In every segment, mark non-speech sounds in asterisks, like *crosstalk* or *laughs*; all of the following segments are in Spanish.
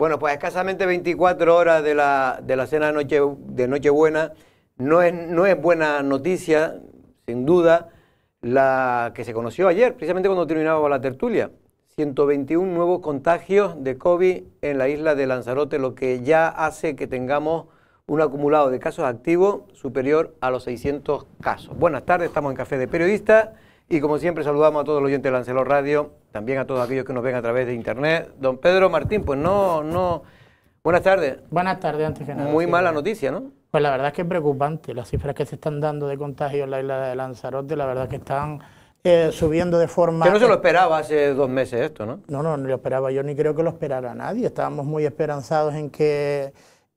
Bueno, pues escasamente 24 horas de la, de la cena de, noche, de Nochebuena no es, no es buena noticia, sin duda, la que se conoció ayer, precisamente cuando terminaba la tertulia. 121 nuevos contagios de COVID en la isla de Lanzarote, lo que ya hace que tengamos un acumulado de casos activos superior a los 600 casos. Buenas tardes, estamos en Café de Periodistas y como siempre saludamos a todos los oyentes de Lancelot Radio, también a todos aquellos que nos ven a través de internet. Don Pedro Martín, pues no, no. Buenas tardes. Buenas tardes, antes que nada. Muy mala eh. noticia, ¿no? Pues la verdad es que es preocupante. Las cifras que se están dando de contagios en la isla de Lanzarote, la verdad que están eh, subiendo de forma... Que no se lo esperaba hace dos meses esto, ¿no? No, no, no lo esperaba yo, ni creo que lo esperara nadie. Estábamos muy esperanzados en que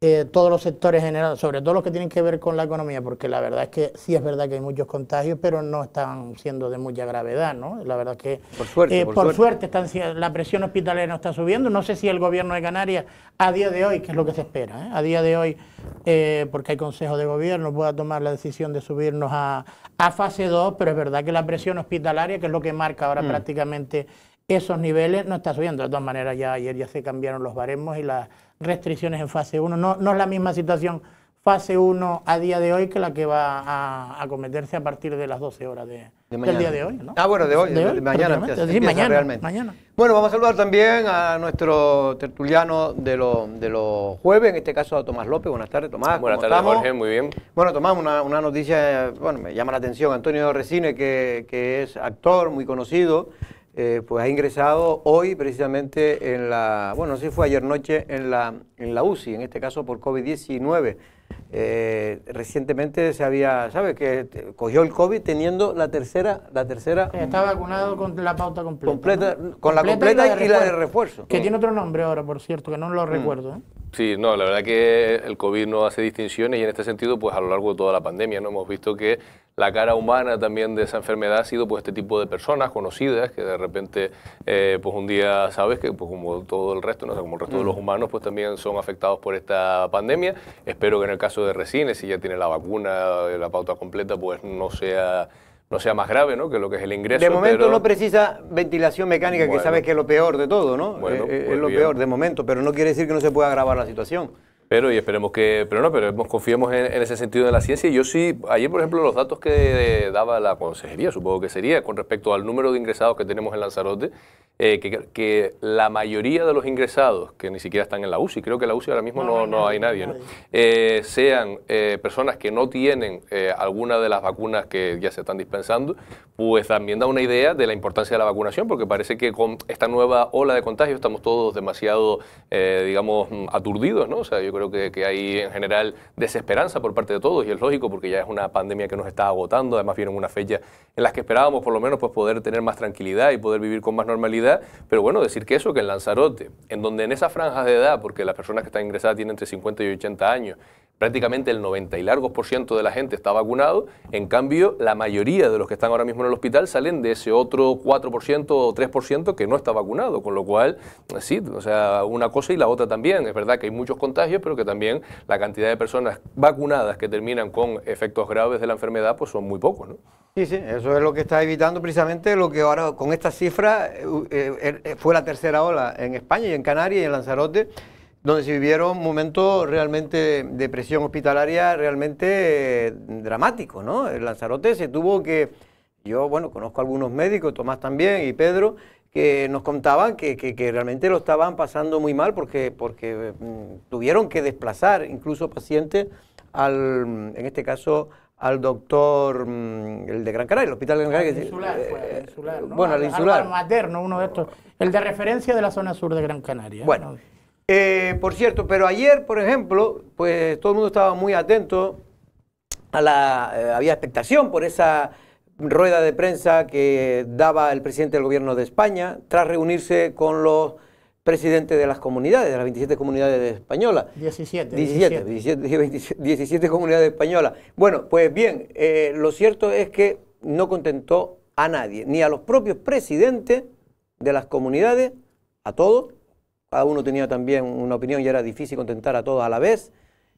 eh, todos los sectores generales, sobre todo los que tienen que ver con la economía, porque la verdad es que sí es verdad que hay muchos contagios, pero no están siendo de mucha gravedad, ¿no? La verdad es que por suerte, eh, por, suerte. están, la presión hospitalaria no está subiendo. No sé si el gobierno de Canarias a día de hoy, que es lo que se espera, ¿eh? a día de hoy, porque hay consejo de gobierno, pueda tomar la decisión de subirnos a, fase 2, pero es verdad que la presión hospitalaria, que es lo que marca ahora mm. prácticamente esos niveles no está subiendo. De todas maneras, ya ayer ya se cambiaron los baremos y la, restricciones en fase 1. No, no es la misma situación fase 1 a día de hoy que la que va a acometerse a partir de las 12 horas de, del día de hoy. Ah, bueno, de hoy, de, mañana, mañana Bueno, vamos a saludar también a nuestro tertuliano de los de jueves, en este caso a Tomás López. Buenas tardes, Tomás. Buenas tardes, Jorge, muy bien. Bueno, Tomás, una, una, noticia, bueno, me llama la atención, Antonio Resine, que, que es actor muy conocido, eh, pues ha ingresado hoy precisamente en la, bueno, sí fue ayer noche, en la, en la UCI, en este caso por COVID-19. Eh, recientemente se había, ¿sabes? Que cogió el COVID teniendo la tercera, la tercera... Está vacunado con la pauta completa. completa Con la completa y la de, refuerzo. Que tiene otro nombre ahora, por cierto, que no lo mm. recuerdo. ¿eh? Sí, no, la verdad que el COVID no hace distinciones y en este sentido, pues a lo largo de toda la pandemia, ¿no? Hemos visto que la cara humana también de esa enfermedad ha sido pues este tipo de personas conocidas que de repente, eh, pues un día sabes que pues como todo el resto, ¿no? como el resto de los mm. humanos, pues también son afectados por esta pandemia. Espero que en el caso de Resines, si ya tiene la vacuna, eh, la pauta completa, pues no sea no sea más grave, ¿no? Que lo que es el ingreso. De momento no precisa ventilación mecánica, que sabes que es lo peor de todo, ¿no? Eh, eh, es pues lo peor de momento, pero no quiere decir que no se pueda agravar la situación. Pero y esperemos que, pero no, pero confiemos en, ese sentido de la ciencia. Yo sí, ayer por ejemplo los datos que daba la consejería, supongo que sería, con respecto al número de ingresados que tenemos en Lanzarote, eh, que, la mayoría de los ingresados, que ni siquiera están en la UCI, creo que en la UCI ahora mismo no, no, hay nadie, eh, sean eh, personas que no tienen alguna de las vacunas que ya se están dispensando, pues también da una idea de la importancia de la vacunación, porque parece que con esta nueva ola de contagio estamos todos demasiado, digamos, aturdidos, ¿no? O sea, yo creo que, hay en general desesperanza por parte de todos y es lógico porque ya es una pandemia que nos está agotando, además viene una fecha en la que esperábamos por lo menos pues, poder tener más tranquilidad y poder vivir con más normalidad, pero bueno, decir que eso, que en Lanzarote, en donde en esas franjas de edad, porque las personas que están ingresadas tienen entre 50 y 80 años, prácticamente el 90 y largos por ciento de la gente está vacunado, en cambio la mayoría de los que están ahora mismo en el hospital salen de ese otro 4% o 3% que no está vacunado, con lo cual, sí, o sea, una cosa y la otra también. Es verdad que hay muchos contagios, pero que también la cantidad de personas vacunadas que terminan con efectos graves de la enfermedad, pues son muy pocos, ¿no? Sí, sí, eso es lo que está evitando precisamente lo que ahora con esta cifra eh, eh, fue la tercera ola en España y en Canarias y en Lanzarote donde se vivieron momentos realmente de presión hospitalaria realmente eh, dramático, ¿no? El Lanzarote se tuvo que, yo, bueno, conozco a algunos médicos, Tomás también y Pedro, que nos contaban que, que, realmente lo estaban pasando muy mal porque, porque mm, tuvieron que desplazar incluso pacientes al, mm, en este caso, al doctor, mm, el de Gran Canaria, el hospital de Gran Canaria. Eh, el insular, insular Bueno, insular. Al, materno, uno de estos, el de referencia de la zona sur de Gran Canaria. Bueno. Eh, por cierto, pero ayer, por ejemplo, pues todo el mundo estaba muy atento a la, eh, había expectación por esa rueda de prensa que daba el presidente del gobierno de España tras reunirse con los presidentes de las comunidades, de las 27 comunidades españolas. 17. 17, 17. comunidades españolas. Bueno, pues bien, eh, lo cierto es que no contentó a nadie, ni a los propios presidentes de las comunidades, a todos, cada uno tenía también una opinión y era difícil contentar a todos a la vez,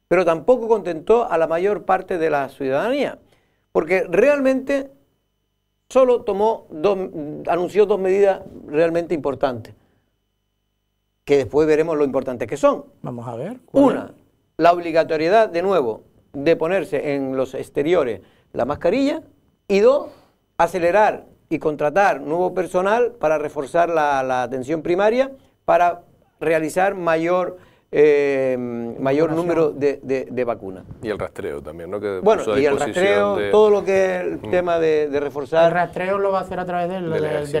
pero tampoco contentó a la mayor parte de la ciudadanía, porque realmente solo tomó dos, anunció dos medidas realmente importantes, que después veremos lo importantes que son. Vamos a ver. Una, la obligatoriedad de nuevo de ponerse en los exteriores la mascarilla y dos, acelerar y contratar nuevo personal para reforzar la atención primaria para realizar mayor... Eh, mayor número de, de, vacunas. Y el rastreo también, ¿no? bueno, y el rastreo, todo lo que el mm. tema de, reforzar. El rastreo lo va a hacer a través del,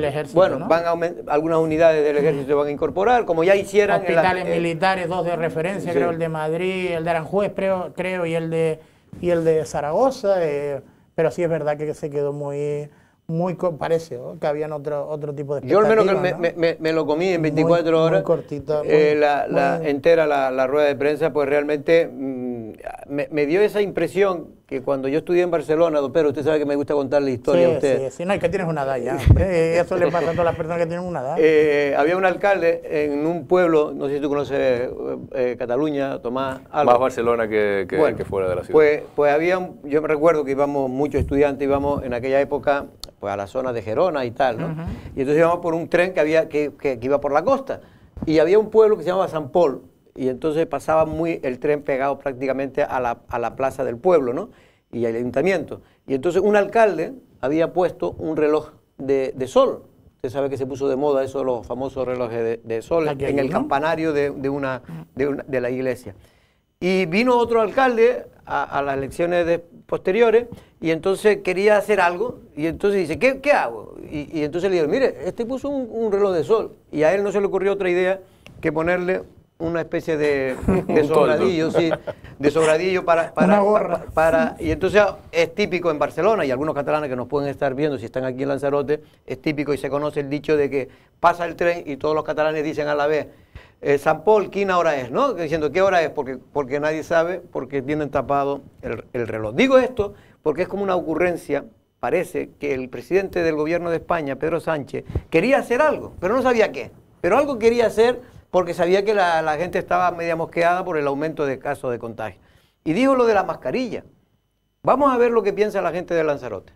ejército. Bueno, van algunas unidades del ejército se van a incorporar, como ya hicieron Hospitales eh, militares, dos de referencia, creo, el de Madrid, el de Aranjuez, creo, creo y, el de, y el de Zaragoza, eh, pero sí es verdad que se quedó muy muy parece ¿no? que habían otro otro tipo de yo al menos que me, me, lo comí en 24 horas muy cortito eh, la, entera la, rueda de prensa pues realmente mm, me, dio esa impresión que cuando yo estudié en Barcelona pero usted sabe que me gusta contar la historia a usted sí, sí no es que tienes una edad ya *laughs* eh, eso le pasa a todas las personas que tienen una edad eh, había un alcalde en un pueblo no sé si tú conoces Cataluña Tomás algo. más Barcelona que, que, fuera de la ciudad pues pues había yo me recuerdo que íbamos muchos estudiantes íbamos en aquella época pues, a la zona de Gerona y tal, ¿no? Y entonces íbamos por un tren que, había, que, iba por la costa. Y había un pueblo que se llamaba San Paul. Y entonces pasaba muy el tren pegado prácticamente a la, plaza del pueblo, ¿no? Y al ayuntamiento. Y entonces un alcalde había puesto un reloj de, sol. Usted sabe que se puso de moda eso, los famosos relojes de, sol, en el campanario de, una, de la iglesia. Y vino otro alcalde a, a las elecciones posteriores y entonces quería hacer algo, y entonces dice, ¿qué, hago? Y, entonces le digo, mire, este puso un, reloj de sol, y a él no se le ocurrió otra idea que ponerle una especie de, *laughs* de sobradillo, sí, de sobradillo para, *laughs* para, Para, y entonces es típico en Barcelona, y algunos catalanes que nos pueden estar viendo si están aquí en Lanzarote, es típico y se conoce el dicho de que pasa el tren y todos los catalanes dicen a la vez, eh, San Paul, ¿qué hora es? ¿no? Diciendo, ¿qué hora es? Porque, porque nadie sabe, porque tienen tapado el reloj. Digo esto porque es como una ocurrencia, parece que el presidente del gobierno de España, Pedro Sánchez, quería hacer algo, pero no sabía qué. Pero algo quería hacer porque sabía que la, gente estaba media mosqueada por el aumento de casos de contagio. Y dijo lo de la mascarilla. Vamos a ver lo que piensa la gente de Lanzarote.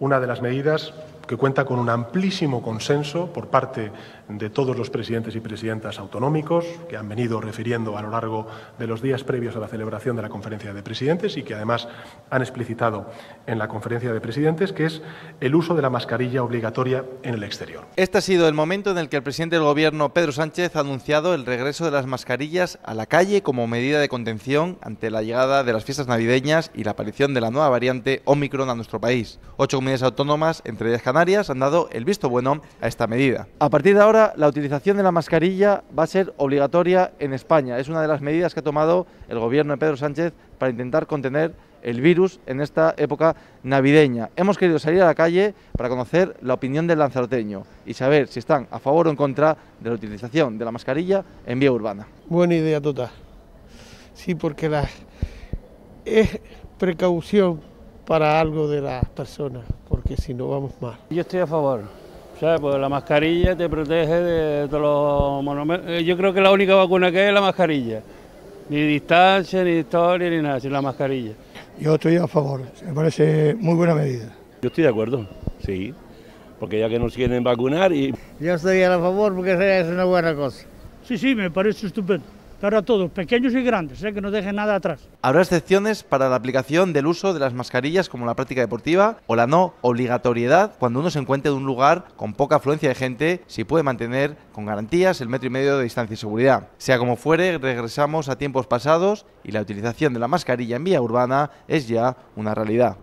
Una de las medidas que cuenta con un amplísimo consenso por parte de todos los presidentes y presidentas autonómicos que han venido refiriendo a lo largo de los días previos a la celebración de la conferencia de presidentes y que además han explicitado en la conferencia de presidentes, que es el uso de la mascarilla obligatoria en el exterior. Este ha sido el momento en el que el presidente del Gobierno, Pedro Sánchez, ha anunciado el regreso de las mascarillas a la calle como medida de contención ante la llegada de las fiestas navideñas y la aparición de la nueva variante Omicron a nuestro país. Ocho comunidades autónomas, entre ellas han dado el visto bueno a esta medida. A partir de ahora, la utilización de la mascarilla va a ser obligatoria en España. Es una de las medidas que ha tomado el gobierno de Pedro Sánchez para intentar contener el virus en esta época navideña. Hemos querido salir a la calle para conocer la opinión del lanzaroteño y saber si están a favor o en contra de la utilización de la mascarilla en vía urbana. Buena idea total. Sí, porque la es precaución para algo de las personas, porque si no vamos mal. Yo estoy a favor. sea, Pues la mascarilla te protege de, los monumentos. Eh, yo creo que la única vacuna que hay es la mascarilla. Ni distancia, ni historia, ni nada, sin la mascarilla. Yo estoy a favor, me parece muy buena medida. Yo estoy de acuerdo, sí, porque ya que nos quieren vacunar y... Yo estoy a favor porque es una buena cosa. Sí, sí, me parece estupendo para todos, pequeños y grandes, ¿eh? que no dejen nada atrás. Habrá excepciones para la aplicación del uso de las mascarillas como la práctica deportiva o la no obligatoriedad cuando uno se encuentre en un lugar con poca afluencia de gente, si puede mantener con garantías el metro y medio de distancia y seguridad. Sea como fuere, regresamos a tiempos pasados y la utilización de la mascarilla en vía urbana es ya una realidad.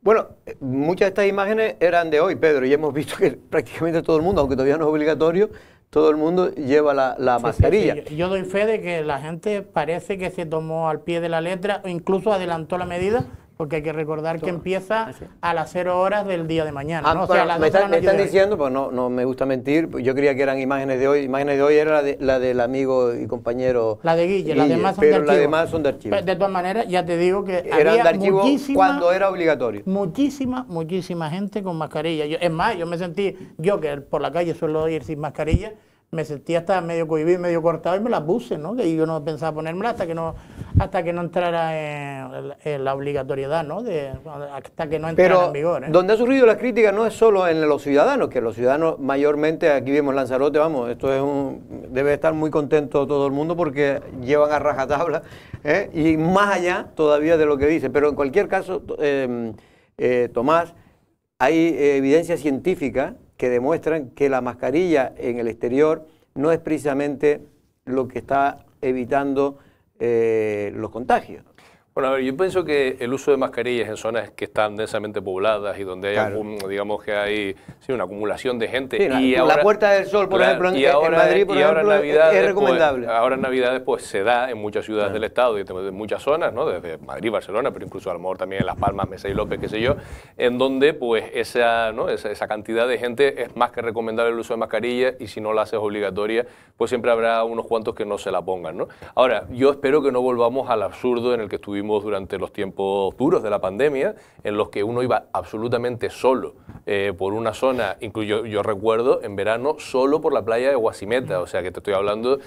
Bueno, eh, muchas de estas imágenes eran de hoy, Pedro, y hemos visto que *laughs* prácticamente todo el mundo, aunque todavía no es obligatorio, todo el mundo lleva la, la mascarilla. Yo doy fe de que la gente parece que se tomó al pie de la letra o incluso adelantó la medida porque hay que recordar que empieza a las 0 horas del día de mañana. Ah, ¿no? me, están diciendo, pues no, no me gusta mentir, pues yo creía que eran imágenes de hoy, imágenes de hoy era la, de, del amigo y compañero. La de Guille, las demás son de archivo. son de archivo. De todas maneras, ya te digo que eran había de archivo cuando era obligatorio. Muchísima, muchísima gente con mascarilla. es más, yo me sentí, yo que por la calle suelo ir sin mascarilla, me sentía hasta medio cohibido, medio cortado y me la puse, ¿no? Que yo no pensaba ponérmela hasta que no hasta que no entrara en, la obligatoriedad, ¿no? De, hasta que no entrara en vigor. ¿eh? Donde ha surgido la crítica no es solo en los ciudadanos, que los ciudadanos mayormente aquí vemos Lanzarote, vamos, esto es un debe estar muy contento todo el mundo porque llevan a rajatabla ¿eh? y más allá todavía de lo que dice. Pero en cualquier caso, eh, Tomás, hay evidencia científica que demuestran que la mascarilla en el exterior no es precisamente lo que está evitando eh, los contagios. Bueno, a ver, yo pienso que el uso de mascarillas en zonas que están densamente pobladas y donde hay digamos que hay una acumulación de gente. y la, Puerta del Sol, por ejemplo, en, ahora, Madrid, por ejemplo, Navidad es, recomendable. ahora en Navidades pues se da en muchas ciudades del Estado y en muchas zonas, ¿no? Desde Madrid, Barcelona, pero incluso a lo mejor también en Las Palmas, Mesa y López, qué sé yo, en donde pues esa, ¿no? esa, cantidad de gente es más que recomendable el uso de mascarilla y si no la haces obligatoria, pues siempre habrá unos cuantos que no se la pongan, ¿no? Ahora, yo espero que no volvamos al absurdo en el que estuvimos durante los tiempos duros de la pandemia, en los que uno iba absolutamente solo eh, por una zona, incluyo yo recuerdo en verano solo por la playa de Guasimeta, o sea que te estoy hablando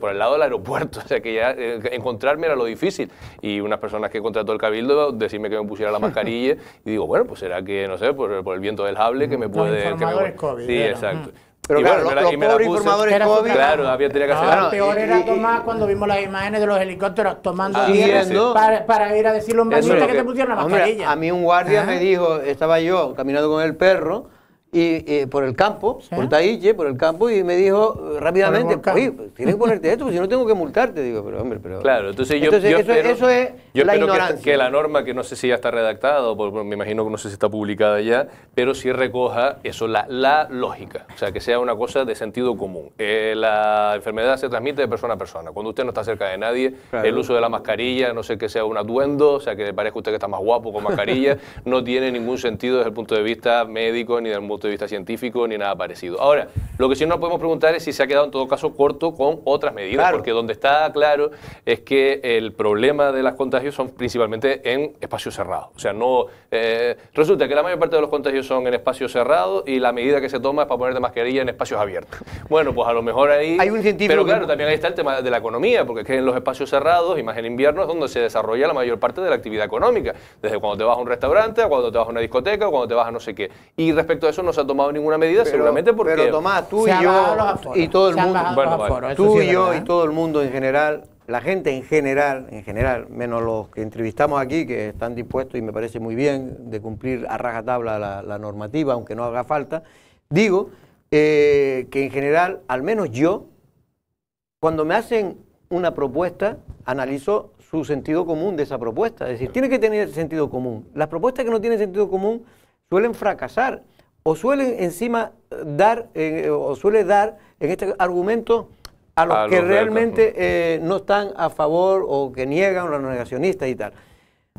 por el lado del aeropuerto, *laughs* o sea que ya eh, encontrarme era lo difícil. Y unas personas que contrató el cabildo decirme que me pusiera la *laughs* mascarilla y digo, bueno, pues será que, no sé, por, el viento del hable que me puede... que sí, exacto. Mm. Pero claro, los, pobres informadores COVID. Claro, había que hacer Lo peor era tomar cuando vimos las imágenes de los helicópteros tomando ah, tierra para, ir a decirle a un bañista que, te pusieron la mascarilla. a mí un guardia ¿Ah? me dijo, estaba yo caminando con el perro y, eh, por el campo, por Taiche, por el campo, y me dijo eh, rápidamente, oye, pues, tienes que ponerte esto, porque si no tengo que multarte. Digo, pero hombre, pero... Claro, entonces yo, yo eso, espero, es la ignorancia. Que, la norma, que no sé si ya está redactada, o me imagino que no sé si está publicada ya, pero sí recoja eso, la, lógica, o sea, que sea una cosa de sentido común. Eh, la enfermedad se transmite de persona a persona. Cuando usted no está cerca de nadie, el uso de la mascarilla, no sé que sea un atuendo, o sea, que parezca usted que está más guapo con mascarilla, *laughs* no tiene ningún sentido desde el punto de vista médico ni del mundo de vista científico ni nada parecido. Ahora, lo que sí nos podemos preguntar es si se ha quedado en todo caso corto con otras medidas, porque donde está claro es que el problema de las contagios son principalmente en espacios cerrados. O sea, no eh, resulta que la mayor parte de los contagios son en espacios cerrados y la medida que se toma es para ponerte mascarilla en espacios abiertos. Bueno, pues a lo mejor ahí... Hay un científico pero claro, también ahí está el tema de la economía, porque es que en los espacios cerrados, y más en invierno, es donde se desarrolla la mayor parte de la actividad económica. Desde cuando te vas a un restaurante, a cuando te vas a una discoteca, o cuando te vas a no sé qué. Y respecto a eso no se ha tomado ninguna medida, seguramente porque. Pero Tomás, tú y yo y todo el mundo. tú y yo y todo el mundo en general, la gente en general, en general, menos los que entrevistamos aquí, que están dispuestos y me parece muy bien de cumplir a rajatabla la, normativa, aunque no haga falta, digo eh, que en general, al menos yo, cuando me hacen una propuesta, analizo su sentido común de esa propuesta. Es decir, tiene que tener sentido común. Las propuestas que no tienen sentido común suelen fracasar o suelen encima dar, eh, o suele dar en este argumento a los que realmente eh, no están a favor o que niegan, o los negacionistas y tal.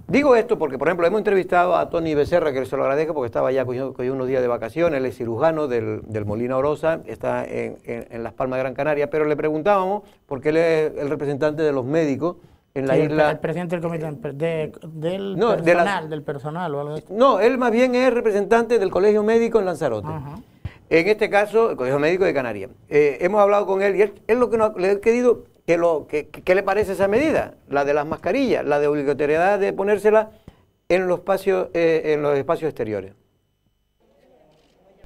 Digo esto porque, por ejemplo, hemos entrevistado a Tony Becerra, que se lo agradezco porque estaba ya con unos días de vacaciones, él es cirujano del, del Molina Orosa, está en, Las Palmas, de Gran Canaria, pero le preguntábamos, porque él es el representante de los médicos, el presidente del comité del, personal, o algo No, él más bien es representante del Colegio Médico en Lanzarote. En este caso, el Colegio Médico de Canarias. Eh, hemos hablado con él y él, lo que nos, le ha querido, que lo, que, le parece esa medida, la de las mascarillas, la de obligatoriedad de ponérsela en los espacios, eh, en los espacios exteriores.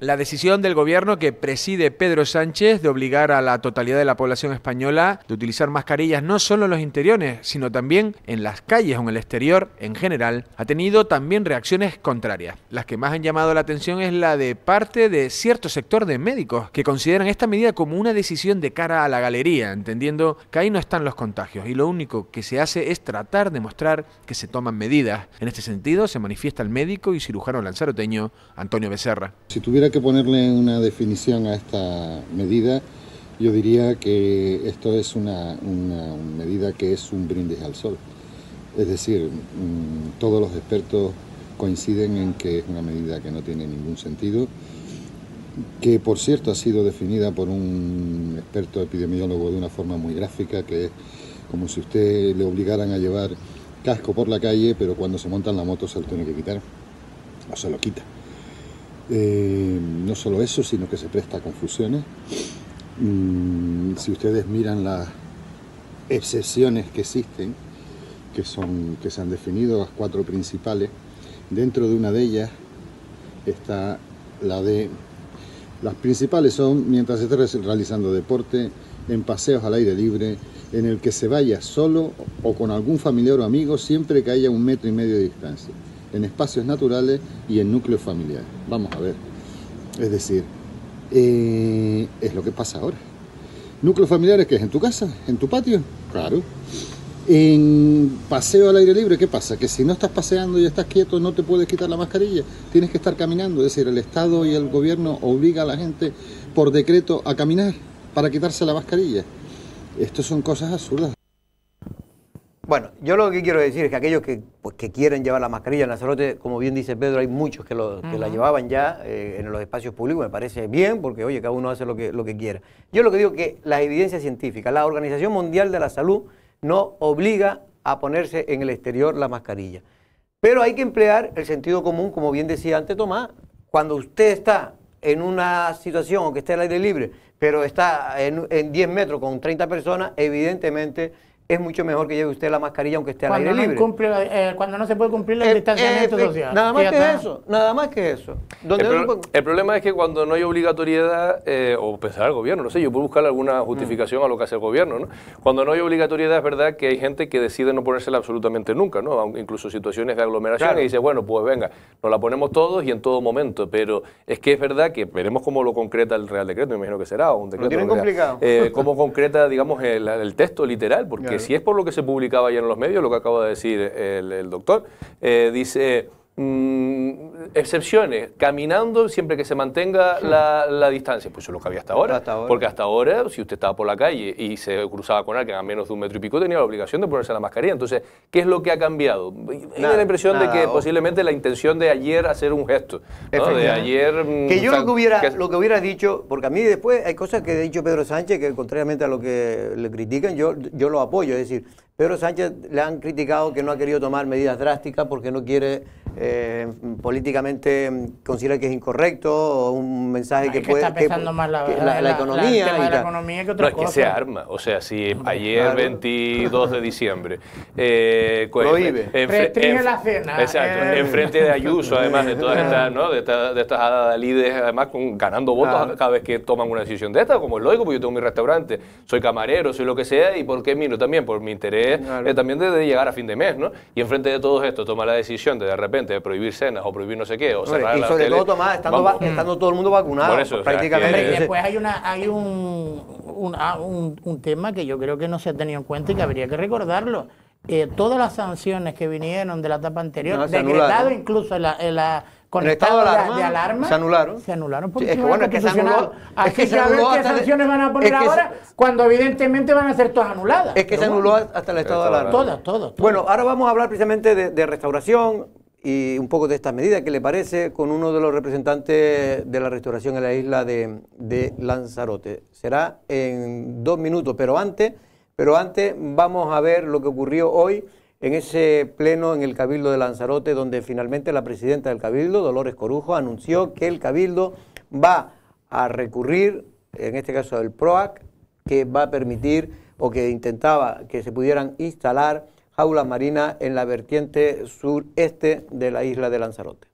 La decisión del gobierno que preside Pedro Sánchez de obligar a la totalidad de la población española de utilizar mascarillas no solo en los interiores, sino también en las calles o en el exterior en general, ha tenido también reacciones contrarias. Las que más han llamado la atención es la de parte de cierto sector de médicos que consideran esta medida como una decisión de cara a la galería, entendiendo que ahí no están los contagios y lo único que se hace es tratar de mostrar que se toman medidas. En este sentido se manifiesta el médico y cirujano lanzaroteño Antonio Becerra. Si tuviera que ponerle una definición a esta medida, yo diría que esto es una, medida que es un brindis al sol. Es decir, mm, todos los expertos coinciden en que es una medida que no tiene ningún sentido, que por cierto ha sido definida por un experto epidemiólogo de una forma muy gráfica, que es como si usted le obligaran a llevar casco por la calle, pero cuando se monta la moto se lo tiene que quitar o se lo quita. Eh, no solo eso, sino que se presta a confusiones. Mm, si ustedes miran las excepciones que existen, que, son, que se han definido las cuatro principales, dentro de una de ellas está la de... Las principales son mientras se esté realizando deporte, en paseos al aire libre, en el que se vaya solo o con algún familiar o amigo, siempre que haya un metro y medio de distancia en espacios naturales y en núcleos familiares. Vamos a ver. Es decir, eh, es lo que pasa ahora. Núcleos familiares ¿qué es en tu casa, en tu patio, claro. En paseo al aire libre, ¿qué pasa? Que si no estás paseando y estás quieto, no te puedes quitar la mascarilla, tienes que estar caminando. Es decir, el Estado y el gobierno obliga a la gente por decreto a caminar para quitarse la mascarilla. Estas son cosas absurdas. Bueno, yo lo que quiero decir es que aquellos que, pues, quieren llevar la mascarilla en la Lanzarote, como bien dice Pedro, hay muchos que, lo, la llevaban ya eh, en los espacios públicos, me parece bien, porque oye, cada uno hace lo que, lo que quiera. Yo lo que digo es que la evidencia científica, la Organización Mundial de la Salud no obliga a ponerse en el exterior la mascarilla. Pero hay que emplear el sentido común, como bien decía antes Tomás, cuando usted está en una situación o que esté al aire libre, pero está en 10 metros con 30 personas, evidentemente es mucho mejor que lleve usted la mascarilla aunque esté al aire libre. Eh, cuando no se puede cumplir la distancia eh, distanciamiento eh, social. Nada más que eso, nada más que eso. El, problema es que cuando no hay obligatoriedad, o pensar el gobierno, no sé, yo puedo buscar alguna justificación a lo que hace el gobierno, ¿no? Cuando no hay obligatoriedad es verdad que hay gente que decide no ponérsela absolutamente nunca, ¿no? Incluso situaciones de aglomeración y dice, bueno, pues venga, nos la ponemos todos y en todo momento, pero es que es verdad que veremos cómo lo concreta el Real Decreto, me imagino que será, un decreto. Lo tienen complicado. cómo concreta, digamos, el, texto literal, porque si es por lo que se publicaba ayer en los medios, lo que acaba de decir el, doctor, eh, dice Mm, excepciones, caminando siempre que se mantenga hmm. la, distancia. Pues eso es lo que había hasta ahora, Porque hasta ahora, si usted estaba por la calle y se cruzaba con alguien a menos de un metro y pico, tenía la obligación de ponerse la mascarilla. Entonces, ¿qué es lo que ha cambiado? Tiene la impresión de que posiblemente la intención de ayer hacer un gesto. De ayer. Mm, que yo lo que, hubiera, lo que hubiera dicho, porque a mí después hay cosas que ha dicho Pedro Sánchez que, contrariamente a lo que le critican, yo, yo lo apoyo. Es decir, Pedro Sánchez le han criticado que no ha querido tomar medidas drásticas porque no quiere eh, políticamente considera que es incorrecto o un mensaje que, que, puede está pensando más la, economía otra es que se arma o sea si ayer 22 de diciembre eh, prohíbe en, en, la cena exacto enfrente eh. de Ayuso además de todas estas de, estas líderes además con, ganando votos cada vez que toman una decisión de esta como es lógico porque yo tengo mi restaurante soy camarero soy lo que sea y por qué miro también por mi interés eh, también de, llegar a fin de mes no y enfrente de todo esto toma la decisión de de repente de prohibir cenas o prohibir no sé qué o cerrar Y sobre todo, tele, Tomás, estando, estando, todo el mundo vacunado, Por prácticamente. después hay, una, hay ah, un, un, tema que yo creo que no se ha tenido en cuenta y que habría que recordarlo. Eh, todas las sanciones que vinieron de la etapa anterior, decretado incluso con el estado de alarma, se anularon. Se anularon porque es que, bueno, que se anuló, es que, qué sanciones van a poner ahora cuando evidentemente van a ser todas anuladas. Es que se anuló hasta el estado de alarma. Todas, todas, Bueno, ahora vamos a hablar precisamente de restauración, y un poco de estas medidas, ¿qué le parece? Con uno de los representantes de la restauración en la isla de, Lanzarote. Será en dos minutos, pero antes, pero antes vamos a ver lo que ocurrió hoy en ese pleno en el Cabildo de Lanzarote, donde finalmente la presidenta del Cabildo, Dolores Corujo, anunció que el Cabildo va a recurrir, en este caso del PROAC, que va a permitir o que intentaba que se pudieran instalar Aula marina en la vertiente sureste de la isla de Lanzarote.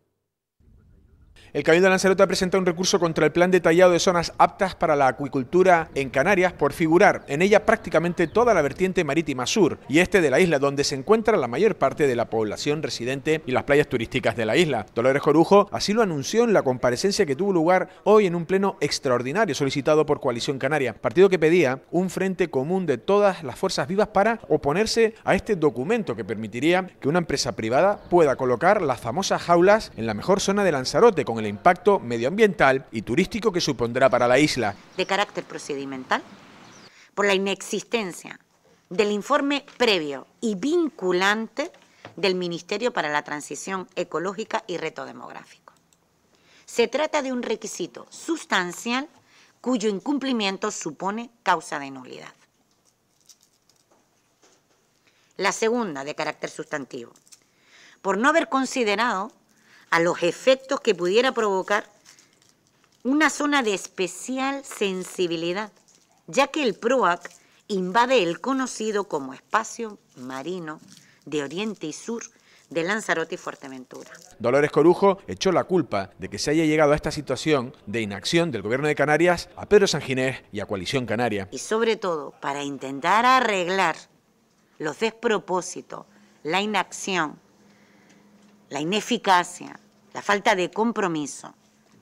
El Cabildo de Lanzarote ha presentado un recurso contra el plan detallado de zonas aptas para la acuicultura en Canarias por figurar en ella prácticamente toda la vertiente marítima sur y este de la isla, donde se encuentra la mayor parte de la población residente y las playas turísticas de la isla. Dolores Corujo así lo anunció en la comparecencia que tuvo lugar hoy en un pleno extraordinario solicitado por Coalición Canaria, partido que pedía un frente común de todas las fuerzas vivas para oponerse a este documento que permitiría que una empresa privada pueda colocar las famosas jaulas en la mejor zona de Lanzarote con impacto medioambiental y turístico que supondrá para la isla. De carácter procedimental, por la inexistencia del informe previo y vinculante del Ministerio para la Transición Ecológica y Reto Demográfico. Se trata de un requisito sustancial cuyo incumplimiento supone causa de nulidad. La segunda, de carácter sustantivo, por no haber considerado a los efectos que pudiera provocar una zona de especial sensibilidad, ya que el PROAC invade el conocido como espacio marino de Oriente y Sur de Lanzarote y Fuerteventura. Dolores Corujo echó la culpa de que se haya llegado a esta situación de inacción del gobierno de Canarias a Pedro Sanginés y a Coalición Canaria. Y sobre todo para intentar arreglar los despropósitos, la inacción la ineficacia, la falta de compromiso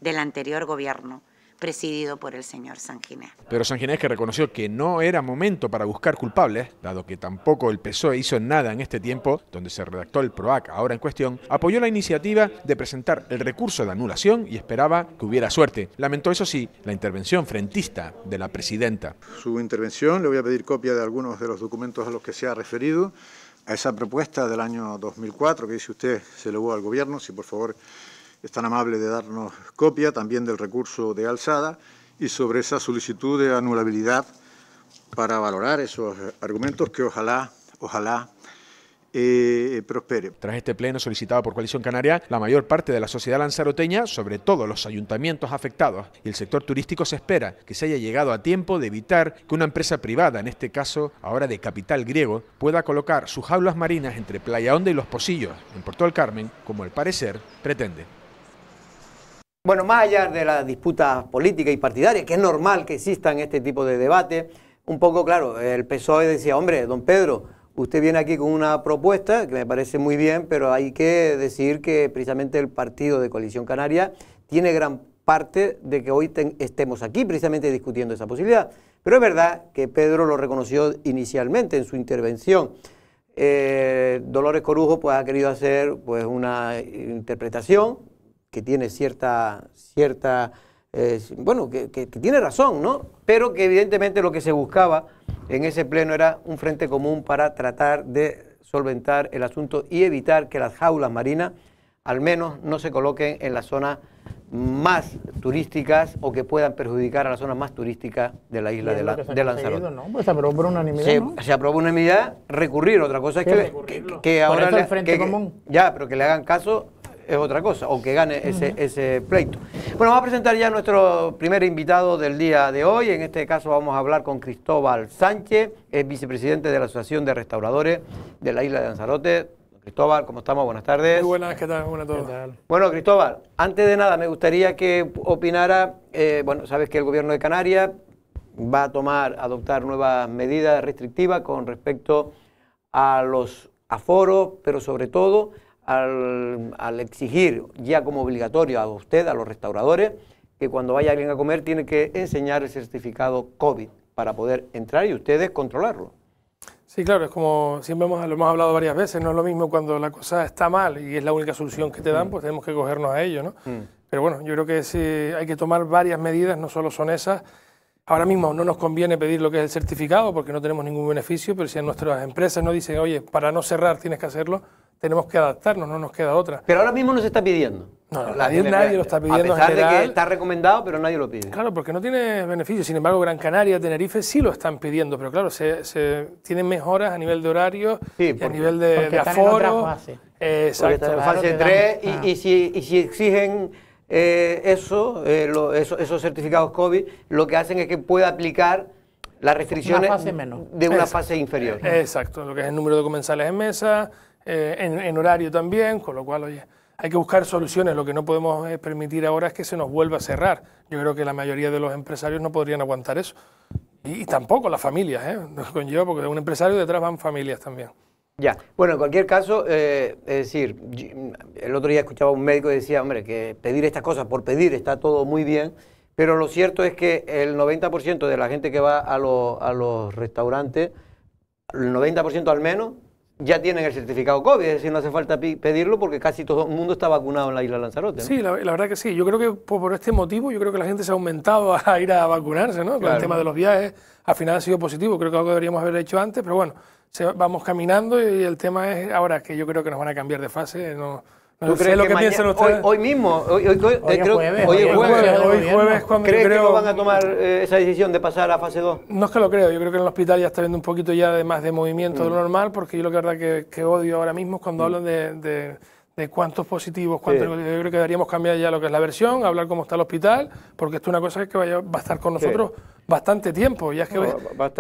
del anterior gobierno presidido por el señor Sanginés. Pero Sanginés que reconoció que no era momento para buscar culpables, dado que tampoco el PSOE hizo nada en este tiempo, donde se redactó el PROAC ahora en cuestión, apoyó la iniciativa de presentar el recurso de anulación y esperaba que hubiera suerte. Lamentó, eso sí, la intervención frentista de la presidenta. Su intervención, le voy a pedir copia de algunos de los documentos a los que se ha referido, a esa propuesta del año 2004 que dice usted se hubo al Gobierno, si por favor es tan amable de darnos copia también del recurso de alzada y sobre esa solicitud de anulabilidad para valorar esos argumentos que ojalá, ojalá eh, prospere. Tras este pleno solicitado por Coalición Canaria, la mayor parte de la sociedad lanzaroteña, sobre todo los ayuntamientos afectados y el sector turístico, se espera que se haya llegado a tiempo de evitar que una empresa privada, en este caso ahora de capital griego, pueda colocar sus jaulas marinas entre Playa Honda y Los Posillos, en Puerto del Carmen, como el parecer pretende. Bueno, más allá de las disputas políticas y partidarias, que es normal que existan este tipo de debate... un poco claro, el PSOE decía, hombre, don Pedro, Usted viene aquí con una propuesta que me parece muy bien, pero hay que decir que precisamente el partido de Coalición Canaria tiene gran parte de que hoy estemos aquí precisamente discutiendo esa posibilidad. Pero es verdad que Pedro lo reconoció inicialmente en su intervención. Eh, Dolores Corujo pues, ha querido hacer pues, una interpretación que tiene cierta, cierta bueno, que, tiene razón, ¿no? Pero que evidentemente lo que se buscaba en ese pleno era un frente común para tratar de solventar el asunto y evitar que las jaulas marinas al menos no se coloquen en las zonas más turísticas o que puedan perjudicar a las zonas más turísticas de la isla de, Lanzarote. Pues se aprobó por unanimidad. recurrir. Otra cosa es que, que, ahora. El frente común. Ya, pero que le hagan caso es otra cosa, o que gane ese, pleito. Bueno, vamos a presentar ya nuestro primer invitado del día de hoy. En este caso vamos a hablar con Cristóbal Sánchez, es vicepresidente de la Asociación de Restauradores de la Isla de Lanzarote. Cristóbal, ¿cómo estamos? Buenas tardes. Muy buenas, ¿qué tal? Buenas tardes Bueno, Cristóbal, antes de nada me gustaría que opinara, eh, bueno, sabes que el gobierno de Canarias va a tomar, adoptar nuevas medidas restrictivas con respecto a los aforos, pero sobre todo al, exigir ya como obligatorio a usted, a los restauradores, que cuando vaya alguien a comer tiene que enseñar el certificado COVID para poder entrar y ustedes controlarlo. Sí, claro, es como siempre lo hemos hablado varias veces, no es lo mismo cuando la cosa está mal y es la única solución que te dan, mm. pues tenemos que cogernos a ello, ¿no? Mm. Pero bueno, yo creo que hay que tomar varias medidas, no solo son esas. Ahora mismo no nos conviene pedir lo que es el certificado porque no tenemos ningún beneficio, pero si a nuestras empresas nos dicen, oye, para no cerrar tienes que hacerlo, tenemos que adaptarnos, no nos queda otra. Pero ahora mismo no se está pidiendo. No, nadie, lo está pidiendo. de que está recomendado, pero nadie lo pide. Claro, porque no tiene beneficios. Sin embargo, Gran Canaria, Tenerife sí lo están pidiendo, pero claro, se, tienen mejoras a nivel de horario, a nivel de, aforo. exacto. fase 3 y, si, exigen eh, eh, eso, esos certificados COVID, lo que hacen es que pueda aplicar las restricciones de una fase inferior. Exacto, lo que es el número de comensales en mesa, eh, en, horario también, con lo cual, hay que buscar soluciones. Lo que no podemos eh, permitir ahora es que se nos vuelva a cerrar. Yo creo que la mayoría de los empresarios no podrían aguantar eso. Y, tampoco las familias, ¿eh? porque de un empresario detrás van familias también. Ya, bueno, en cualquier caso, eh, es decir, mm, el otro día escuchaba a un médico que decía, hombre, que pedir estas cosas por pedir está todo muy bien, pero lo cierto es que el 90% de la gente que va a, a los restaurantes, el 90% al menos, ya tienen el certificado COVID, es decir, no hace falta pedirlo porque casi todo el mundo está vacunado en la isla Lanzarote. Sí, la, verdad que sí. Yo creo que por, este motivo, yo creo que la gente se ha aumentado a ir a vacunarse, ¿no? El tema de los viajes al final ha sido positivo, creo que algo deberíamos haber hecho antes, pero bueno, vamos caminando y el tema es ahora que yo creo que nos van a cambiar de fase, no ¿Tú crees lo que, piensan ustedes? Hoy, mismo, hoy, jueves, jueves. cuando creo, que no van a tomar eh, esa decisión de pasar a fase 2? No es que lo creo, yo creo que en el hospital ya está viendo un poquito ya de más de movimiento de lo mm. normal, porque yo lo que verdad que, odio ahora mismo es cuando mm. hablan de, cuántos positivos, cuántos, yo creo que deberíamos cambiar ya lo que es la versión, hablar cómo está el hospital, porque esto es una cosa que va a estar con nosotros bastante tiempo. Ya es que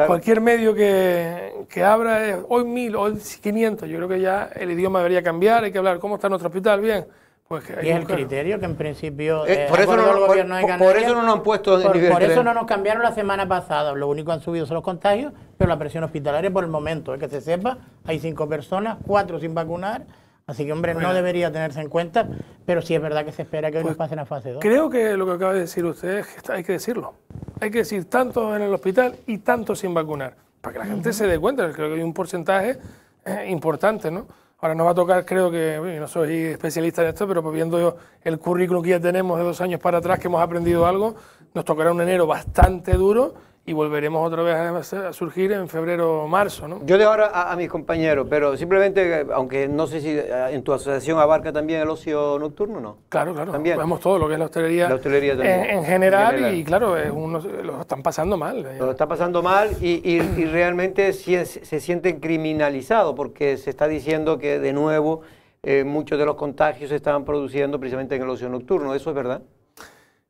cualquier medio que, que abra, es hoy mil hoy 500, yo creo que ya el idioma debería cambiar, hay que hablar, ¿cómo está nuestro hospital? Bien. Pues es el criterio que en principio eh, eh, por, eso no, eso no nos han puesto por, por eso no nos cambiaron la semana pasada lo único han subido son los contagios pero la presión hospitalaria por el momento es eh, que se sepa hay cinco personas cuatro sin vacunar Así que, hombre, no debería tenerse en cuenta, pero sí es verdad que se espera que hoy pues pasen a fase 2. Creo que lo que acaba de decir usted hay que decirlo. Hay que decir tanto en el hospital y tanto sin vacunar, para que la gente se dé cuenta. Creo que hay un porcentaje eh, importante, ¿no? Ahora nos va a tocar, creo que, no soy especialista en esto, pero pues viendo el currículum que ya tenemos de dos años para atrás, que hemos aprendido algo, nos tocará un enero bastante duro y volveremos otra vez a, surgir en febrero o marzo. ¿no? Yo dejo ahora a, mis compañeros, pero simplemente, aunque no sé si en tu asociación abarca también el ocio nocturno, ¿no? Claro, claro. También. Vemos todo lo que es la hostelería. La hostelería también. En, general, y claro, uno, lo están pasando mal. Eh. Lo están pasando mal y, realmente se, sienten criminalizados porque se está diciendo que de nuevo eh, muchos de los contagios se estaban produciendo precisamente en el ocio nocturno. ¿Eso es verdad?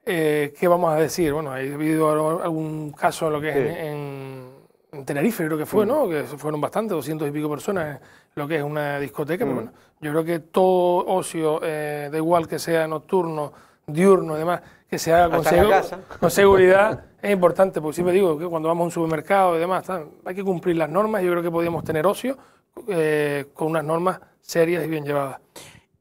Eh, ¿Qué vamos a decir? Bueno, ha habido algún caso en lo que es en, Tenerife, creo que fue, mm. ¿no? Que fueron bastantes, doscientos y pico personas, eh, lo que es una discoteca. Pero mm. bueno, yo creo que todo ocio, eh, da igual que sea nocturno, diurno y demás, que se haga con, seguridad es importante, porque siempre digo que cuando vamos a un supermercado y demás, hay que cumplir las normas. Yo creo que podíamos tener ocio eh, con unas normas serias y bien llevadas.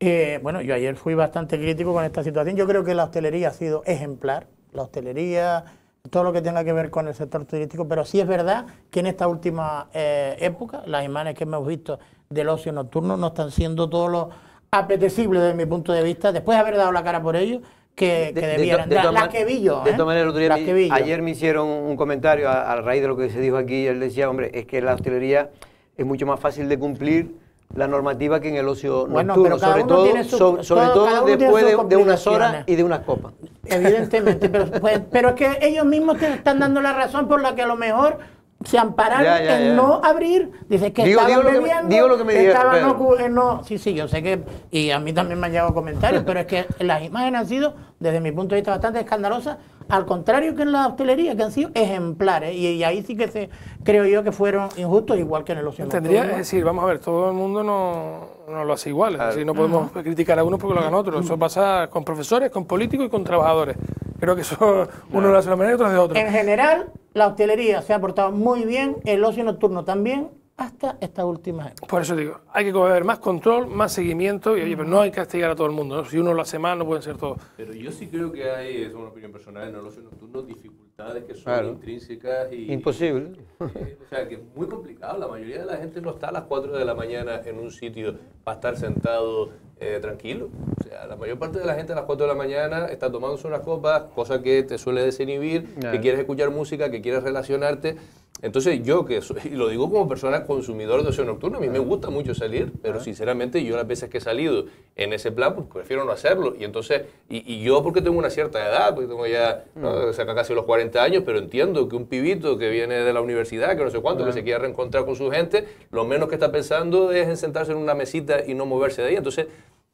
Eh, bueno, yo ayer fui bastante crítico con esta situación. Yo creo que la hostelería ha sido ejemplar. La hostelería, todo lo que tenga que ver con el sector turístico, pero sí es verdad que en esta última eh, época las imágenes que hemos visto del ocio nocturno no están siendo todo lo apetecibles desde mi punto de vista, después de haber dado la cara por ellos, que, debieran. de las que vi yo. De ayer me hicieron un comentario a, a, raíz de lo que se dijo aquí, él decía, hombre, es que la hostelería es mucho más fácil de cumplir la normativa que en el ocio no sobre todo, sobre, todo, después de, unas horas y de unas copas. Evidentemente, pero, *laughs* pues, pero es que ellos mismos te están dando la razón por la que a lo mejor se ampararon en no abrir, dice que digo, lo que, me no, sí, sí, yo sé que, y a mí también me han llegado comentarios, pero es que las imágenes han sido, desde mi punto de vista, bastante escandalosas al contrario que en la hostelería, que han sido ejemplares. Y, ahí sí que se, creo yo que fueron injustos, igual que en el ocio. nocturno. Tendría, que decir, vamos a ver, todo el mundo no, no lo hace igual. Es no podemos criticar a unos porque lo hagan otros. Eso pasa con profesores, con políticos y con trabajadores. Creo que eso uno lo hace de una manera y otro de otra. En general, la hostelería se ha portado muy bien, el ocio nocturno también, hasta esta última Por eso digo, hay que haber más control, más seguimiento, y pero pues no hay que castigar a todo el mundo. Si uno lo hace mal, no pueden ser todos. Pero yo sí creo que hay, es una opinión personal, en el ocio nocturno dificultades que son intrínsecas y... Imposible. *laughs* o sea, que es muy complicado. La mayoría de la gente no está a las 4 de la mañana en un sitio para estar sentado eh, tranquilo. O sea, la mayor parte de la gente a las 4 de la mañana está tomándose unas copas, cosa que te suele desinhibir, que quieres escuchar música, que quieres relacionarte entonces yo que lo digo como persona consumidora de ocio nocturno, a mí me gusta mucho salir, pero sinceramente yo las veces que he salido en ese plan, pues, prefiero no hacerlo. Y entonces, y, yo porque tengo una cierta edad, porque tengo ya mm. casi los 40 años, pero entiendo que un pibito que viene de la universidad, que no sé cuánto, que se quiere reencontrar con su gente, lo menos que está pensando es en sentarse en una mesita y no moverse de ahí. Entonces,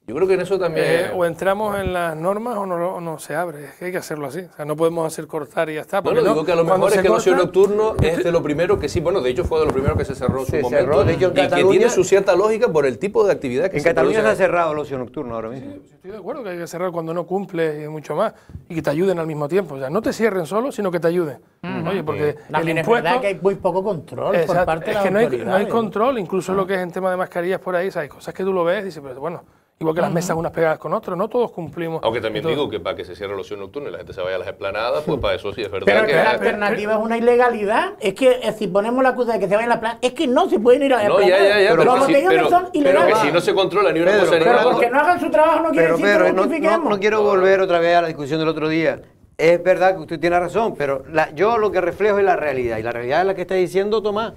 yo creo que en eso también... Eh, o entramos en las normas o no, se abre, es que hay que hacerlo así. O sea, no podemos hacer cortar y ya está. Bueno, no, digo que a lo mejor es que el ocio nocturno es de lo primero que sí, bueno, de hecho fue de lo primero que se cerró y que tiene su cierta lógica por el tipo de actividad que En Cataluña se ha cerrado el ocio nocturno ahora mismo. Sí, estoy de acuerdo que hay que cerrar cuando no cumple y mucho más, y que te ayuden al mismo tiempo. O sea, no te cierren solo, sino que te ayuden. Mm. Oye, porque el impuesto... Es verdad que hay muy poco control por parte de la Es que no hay, control, incluso lo ah. que es en tema de mascarillas por ahí, sabes cosas que tú lo ves y dices, pero bueno... Igual que las mesas unas pegadas con otras, no todos cumplimos. Aunque también digo que para que se cierre la ocio nocturna, y la gente se vaya a las esplanadas, pues para eso sí es verdad. Pero que la alternativa es una ilegalidad. Es que eh, si ponemos la acusa de que se vayan a la plaza, es que no se pueden ir a la esplanadas. No, ya, ya, ya. Pero, los que pero, son ilegales. Pero que si no se controla ni una cosa ni Pero que no hagan su trabajo no quiere decir que no, no, no, quiero volver otra vez a la discusión del otro día. Es verdad que usted tiene razón, pero la, yo lo que reflejo es la realidad. Y la realidad es la que está diciendo Tomás.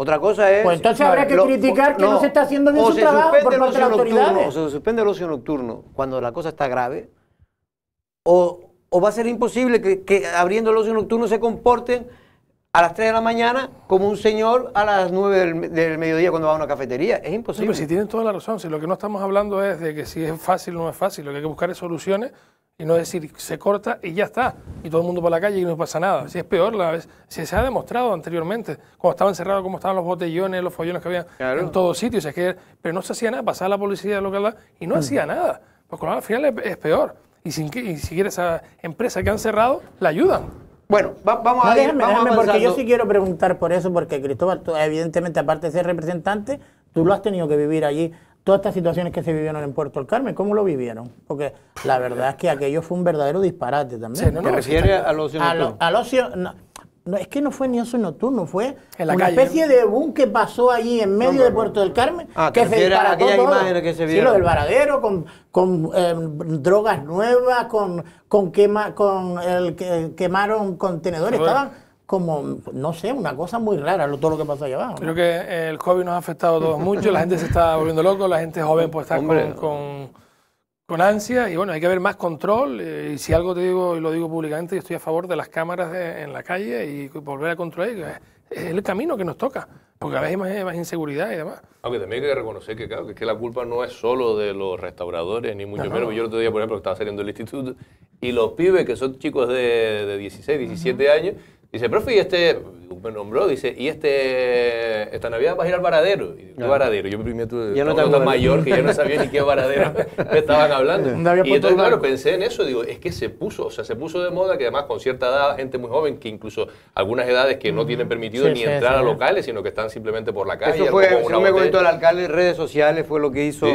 Otra cosa es... Pues entonces habrá que criticar que no, se está haciendo bien su trabajo por parte de las autoridades. O se suspende el ocio nocturno cuando la cosa está grave, o, va a ser imposible que abriendo el ocio nocturno se comporten a las 3 de la mañana como un señor a las 9 del, mediodía cuando va a una cafetería. Es imposible. pero si tienen toda la razón, si lo que no estamos hablando es de que si es fácil o no es fácil, lo que hay que buscar es soluciones y no decir se corta y ya está, y todo el mundo por la calle y no pasa nada. Si es peor, la vez, si se ha demostrado anteriormente, cuando estaban cerrados, cómo estaban los botellones, los follones que había en todos sitios, es que, pero no se hacía nada, pasaba la policía local y no mm. hacía nada. porque al final es, peor. Y, si quieres esa empresa que han cerrado, la ayudan bueno, vamos a déjame, déjame, porque yo sí quiero preguntar por eso, porque Cristóbal, evidentemente, aparte de ser representante, tú lo has tenido que vivir allí. Todas estas situaciones que se vivieron en Puerto del Carmen, ¿cómo lo vivieron? Porque la verdad es que aquello fue un verdadero disparate también. ¿Se ocio? al ocio, no, es que no fue ni eso nocturno, fue una especie de boom que pasó allí en medio de Puerto del Carmen. Ah, que se disparó aquella todo. imagen que se vio. lo del varadero, con, eh, drogas nuevas, con, con, quema, con el, que, quemaron contenedores. Estaban como, no sé, una cosa muy rara todo lo que pasó allá abajo. Creo que el COVID nos ha afectado a todos mucho, la gente se está volviendo loco, la gente joven pues está con con ansia y bueno, hay que haber más control eh, y si algo te digo y lo digo públicamente, estoy a favor de las cámaras en la calle y volver a controlar, eh, es, el camino que nos toca, porque a veces hay más, inseguridad y demás. Aunque también hay que reconocer que, claro, que, la culpa no es solo de los restauradores, ni mucho menos, yo el otro día, por ejemplo, estaba saliendo del instituto y los pibes que son chicos de, 16, 17 años, Dice, profe, y este, me nombró, dice, y este, esta Navidad vas a ir al varadero. Y ¿Qué varadero? Yo primero tuve ya no tan mayor que yo no sabía ni qué varadero *laughs* me estaban hablando. y entonces, claro, pensé en eso, digo, es que se puso, o sea, se puso de moda que además con cierta edad, gente muy joven, que incluso algunas edades que no mm. tienen permitido ni entrar a locales, sino que están simplemente por la calle. Eso fue, no me comentó el alcalde, redes sociales fue lo que hizo.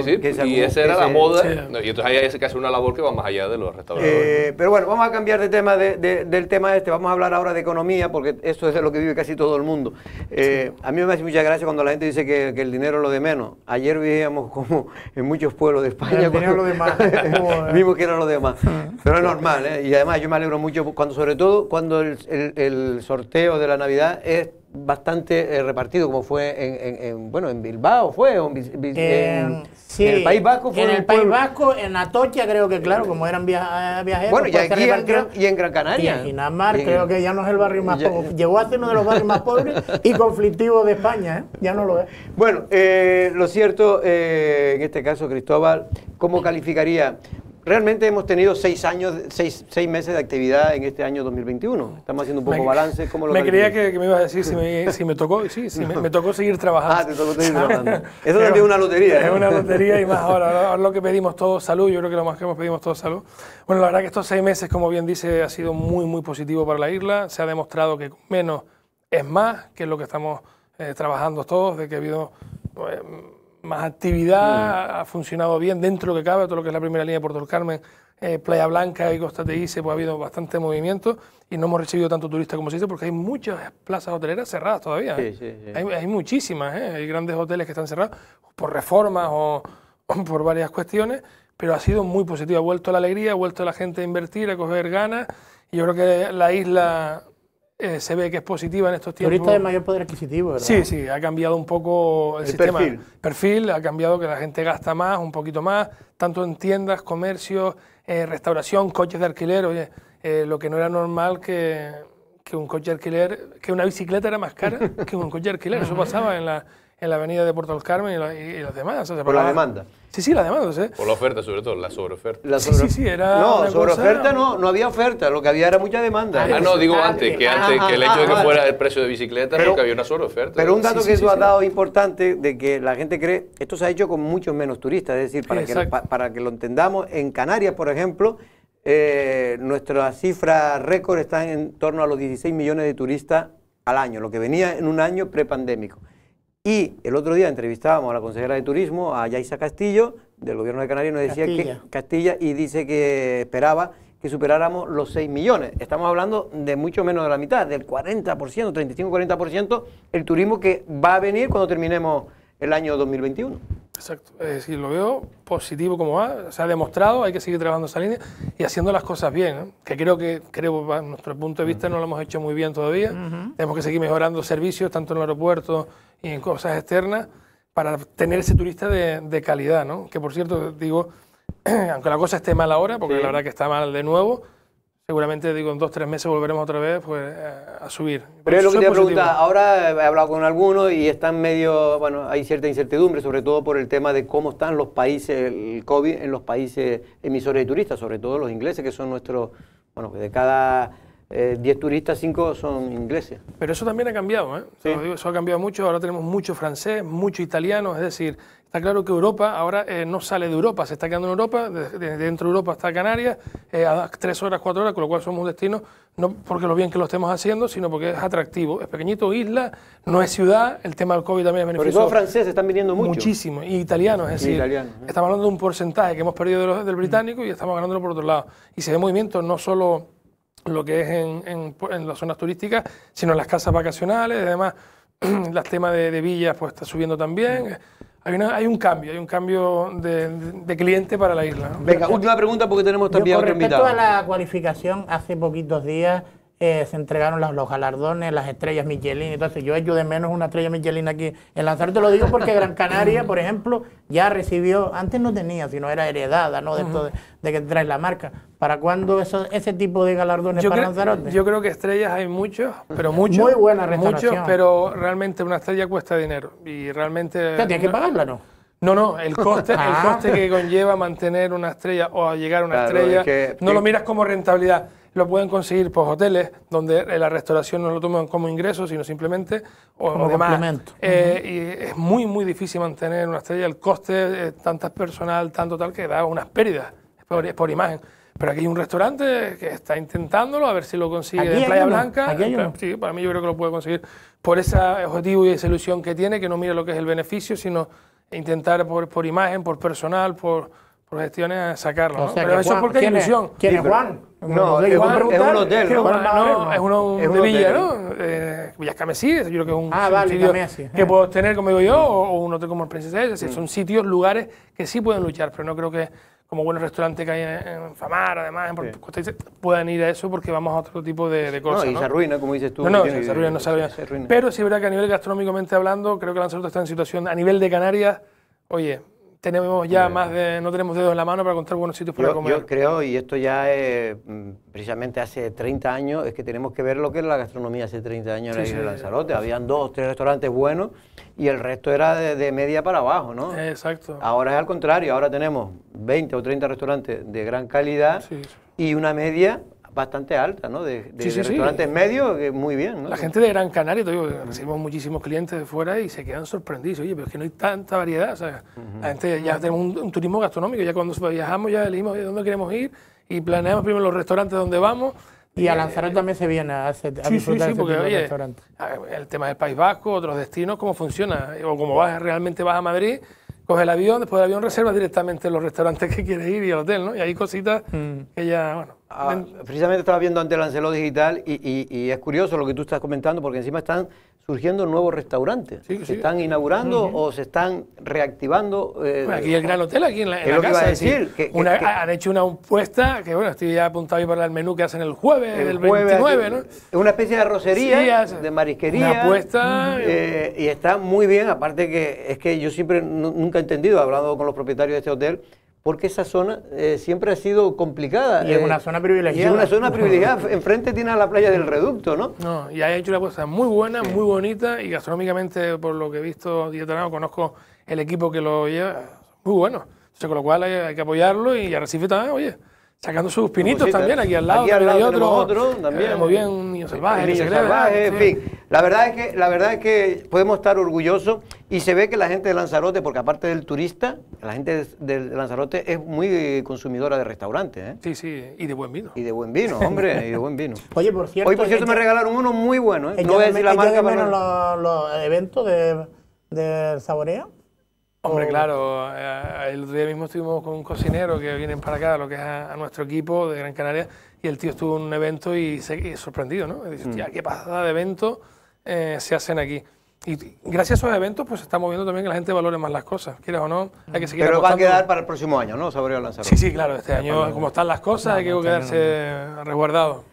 y esa era la moda, y entonces ahí hay que hacer una labor que va más allá de los restaurantes Eh, pero bueno, vamos a cambiar de tema de, del tema este, vamos a hablar ahora de economía mía porque esto es lo que vive casi todo el mundo. Eh, a mí me hace mucha gracia cuando la gente dice que, el dinero es lo de menos. Ayer vivíamos como en muchos pueblos de España... mismo *laughs* eh. que era lo de más. Pero es normal, ¿eh? Y además yo me alegro mucho, cuando sobre todo cuando el, el sorteo de la Navidad es bastante eh, repartido, como fue en, bueno, en Bilbao, fue en, el País Vasco. en el, País Vasco, en Atocha creo que, claro, como eran eh, viajeros. Pues, y, en Gran, Canaria. Y creo que ya no es el barrio más pobre. Llegó a ser uno de los barrios más pobres y conflictivos de España, ¿eh? ya no lo es. Bueno, lo cierto, en este caso, Cristóbal, ¿cómo calificaría Realmente hemos tenido seis años, seis, seis, meses de actividad en este año 2021. Estamos haciendo un poco balance. ¿Cómo lo me creía que, me ibas a decir si me, *laughs* tocó, sí, me, tocó seguir trabajando. Ah, te tocó seguir *laughs* trabajando. Eso también es una lotería. Es ¿eh? una lotería y más *laughs* ahora, lo que pedimos todos, salud, yo creo que lo más que hemos pedimos todos, salud. Bueno, la verdad que estos seis meses, como bien dice, ha sido muy, muy positivo para la isla. Se ha demostrado que menos es más, que es lo que estamos eh, trabajando todos, de que ha habido... Pues, más actividad, ha funcionado bien dentro de lo que cabe, todo lo que es la primera línea de Puerto del Carmen, eh, Playa Blanca y Costa Teguise, pues ha habido bastante movimiento y no hemos recibido tanto turista como se dice porque hay muchas plazas hoteleras cerradas todavía. ¿eh? Sí, sí, Hay, muchísimas, ¿eh? hay grandes hoteles que están cerrados por reformas o, *laughs* o por varias cuestiones, pero ha sido muy positivo, ha vuelto la alegría, ha vuelto la gente a invertir, a coger ganas y yo creo que la isla eh, se ve que es positiva en estos tiempos. Ahorita de mayor poder adquisitivo, ¿verdad? Sí, sí, ha cambiado un poco el, sistema. Perfil. perfil. ha cambiado que la gente gasta más, un poquito más, tanto en tiendas, comercios, eh, restauración, coches de alquiler, oye, eh, lo que no era normal que, que un coche de alquiler, que una bicicleta era más cara *laughs* que un coche de alquiler, eso pasaba en la en la avenida de Puerto del Carmen y, las demás. por la, demanda. Sí, sí, la demanda. Por la oferta, sobre todo, la sobreoferta. sobre... sí, sí, era no, sobreoferta no, no había oferta, lo que había era mucha demanda. Ah, no, digo antes, que ah, antes que el ah, hecho de que ah, fuera el precio de bicicleta, creo que había una sobreoferta. Pero un dato que eso ha dado importante de que la gente cree, esto se ha hecho con muchos menos turistas, es decir, para, que, para, que lo entendamos, en Canarias, por ejemplo, eh, nuestra cifra récord está en torno a los 16 millones de turistas al año, lo que venía en un año prepandémico. Y el otro día entrevistábamos a la consejera de Turismo, a Yaisa Castillo, del gobierno de Canarias, nos decía que Castilla y dice que esperaba que superáramos los 6 millones. Estamos hablando de mucho menos de la mitad, del 40%, 35-40% el turismo que va a venir cuando terminemos el año 2021. Exacto. Es decir, lo veo positivo como va, se ha demostrado, hay que seguir trabajando esa línea y haciendo las cosas bien, que creo que, creo, nuestro punto de vista, no lo hemos hecho muy bien todavía. Tenemos que seguir mejorando servicios, tanto en el aeropuerto y en cosas externas, para tener ese turista de, calidad, ¿no? Que, por cierto, digo, *clears throat* aunque la cosa esté mal ahora, porque la verdad que está mal de nuevo, seguramente digo en dos tres meses volveremos otra vez pues, eh, a subir. Pero es lo que te pregunta, ahora he hablado con algunos y están medio, bueno, hay cierta incertidumbre, sobre todo por el tema de cómo están los países, el COVID en los países emisores de turistas, sobre todo los ingleses, que son nuestros, bueno, de cada 10 eh, turistas, 5 son ingleses. Pero eso también ha cambiado, ¿eh? eso ha cambiado mucho, ahora tenemos mucho francés, mucho italiano, es decir, está claro que Europa ahora eh, no sale de Europa, se está quedando en Europa, dentro de Europa está Canarias, eh, a 3 horas, 4 horas, con lo cual somos un destino, no porque lo bien que lo estemos haciendo, sino porque es atractivo, es pequeñito, isla, no es ciudad, el tema del COVID también es beneficioso. Pero franceses están viniendo mucho. Muchísimo, y italianos, es decir, estamos hablando de un porcentaje que hemos perdido del británico y estamos ganándolo por otro lado. Y se ve movimiento no solo lo que es en, en, las zonas turísticas, sino en las casas vacacionales, además *clears throat* las temas de, villas pues está subiendo también. Mm. Hay, un cambio, hay un cambio de, de cliente para la isla. Venga, última pregunta porque tenemos también Yo, con Respecto a la cualificación, hace poquitos días eh, se entregaron los, galardones, las estrellas Michelin. Entonces, yo echo de menos una estrella Michelin aquí en Lanzarote. Lo digo porque Gran Canaria, por ejemplo, ya recibió, antes no tenía, sino era heredada, ¿no? De de, que trae la marca. ¿Para cuándo ese tipo de galardones yo para Lanzarote? Yo creo que estrellas hay muchos, pero muchos. Muy buena restauración. pero realmente una estrella cuesta dinero. Y realmente. O tienes que pagarla, ¿no? No, no, el coste, *laughs* ah. coste que conlleva mantener una estrella o llegar a una estrella, no lo miras como rentabilidad lo pueden conseguir por hoteles, donde la restauración no lo toman como ingreso, sino simplemente o demás. Eh, y es muy, muy difícil mantener una estrella, el coste, eh, tantas personal, tanto tal, que da unas pérdidas por, por, imagen. Pero aquí hay un restaurante que está intentándolo, a ver si lo consigue en Playa Blanca. Sí, para mí yo creo que lo puede conseguir por ese objetivo y esa ilusión que tiene, que no mira lo que es el beneficio, sino intentar por, por imagen, por personal, por gestiones sacarlo. O sea, ¿no? Pero eso es porque hay ilusión. ¿Quién es Juan? No, es, un hotel, ¿no? es uno de Villa, ¿no? Eh, Camesí, yo creo que es un, ah, vale, sitio que puedo tener, como digo yo, o, un hotel como el Princesa. Es decir, mm. son sitios, lugares que sí pueden luchar, pero no creo que como buenos restaurantes que hay en, Famar, además, puedan ir a eso porque vamos a otro tipo de, de cosas. No, y ¿no? se arruina, como dices tú. No, no, se, arruina, no se, arruina. Pero sí es verdad que a nivel gastronómicamente hablando, creo que Lanzarote está en situación, a nivel de Canarias, oye, tenemos ya más de, no tenemos dedos en la mano para contar buenos sitios para comer. Yo creo, y esto ya es, mm, precisamente hace 30 años, es que tenemos que ver lo que era la gastronomía hace 30 años en la de Lanzarote. Habían dos, tres restaurantes buenos y el resto era de, de, media para abajo, ¿no? Exacto. Ahora es al contrario, ahora tenemos 20 o 30 restaurantes de gran calidad y una media bastante alta, ¿no? De, restaurantes medios, eh, muy bien, ¿no? La gente de Gran Canaria, te recibimos muchísimos clientes de fuera y se quedan sorprendidos. Oye, pero es que no hay tanta variedad, o sea, la gente ya tenemos un, turismo gastronómico, ya cuando viajamos ya elegimos dónde queremos ir y planeamos primero los restaurantes donde vamos. Y a eh, Lanzarote también se viene a, hacer, sí, sí, sí, porque, oye, ah, El tema del País Vasco, otros destinos, cómo funciona, o cómo vas, realmente vas a Madrid coge el avión, después del avión reserva directamente los restaurantes que quieres ir y el hotel, ¿no? Y hay cositas mm. que ya, bueno... Ah, precisamente estaba viendo ante Anceló Digital y, y, es curioso lo que tú estás comentando porque encima están surgiendo nuevos restaurantes. se están inaugurando o se están reactivando. Eh, bueno, aquí el Gran Hotel, aquí en la, en Iba a decir, que, han hecho una apuesta, que bueno, estoy ya apuntado ahí para el menú que hacen el jueves, el, 29, eh, ...es Una especie de arrocería, de marisquería. Una apuesta. Eh. y está muy bien, aparte que es que yo siempre nunca he entendido, hablando con los propietarios de este hotel, porque esa zona eh, siempre ha sido complicada. Y es una eh, zona privilegiada. Y es una zona *laughs* privilegiada. Enfrente tiene a la playa del Reducto, ¿no? No, y ha hecho una cosa muy buena, muy bonita, y gastronómicamente, por lo que he visto, Dietanado, conozco el equipo que lo lleva, muy bueno. O sea, con lo cual hay, que apoyarlo y a Recife también, oye. Sacando sus pinitos también, aquí al lado. Aquí al lado hay otro, otro, también. Eh, muy bien, Niño Salvaje. Niño Salvaje, en fin. La verdad, es que, la verdad es que podemos estar orgullosos y se ve que la gente de Lanzarote, porque aparte del turista, la gente de Lanzarote es muy consumidora de restaurantes. ¿eh? Sí, sí, y de buen vino. Y de buen vino, hombre, y de buen vino. Oye, por cierto... Hoy, por cierto, eh, me regalaron uno muy bueno. ¿eh? No voy a decir la marca. menos para... los, eventos de, de Saborea? Hombre, claro. Eh, el día mismo estuvimos con un cocinero que viene para acá, lo que es a, nuestro equipo de Gran Canaria, y el tío estuvo en un evento y, se, sorprendido, ¿no? Dice, tía, mm. qué pasada de eventos eh, se hacen aquí. Y gracias a esos eventos, pues estamos viendo también que la gente valore más las cosas, quieras o no. Hay que mm. seguir Pero va a quedar para el próximo año, ¿no? sobre lanzar. Sí, sí, claro. Este año, como están las cosas, hay que este quedarse resguardado.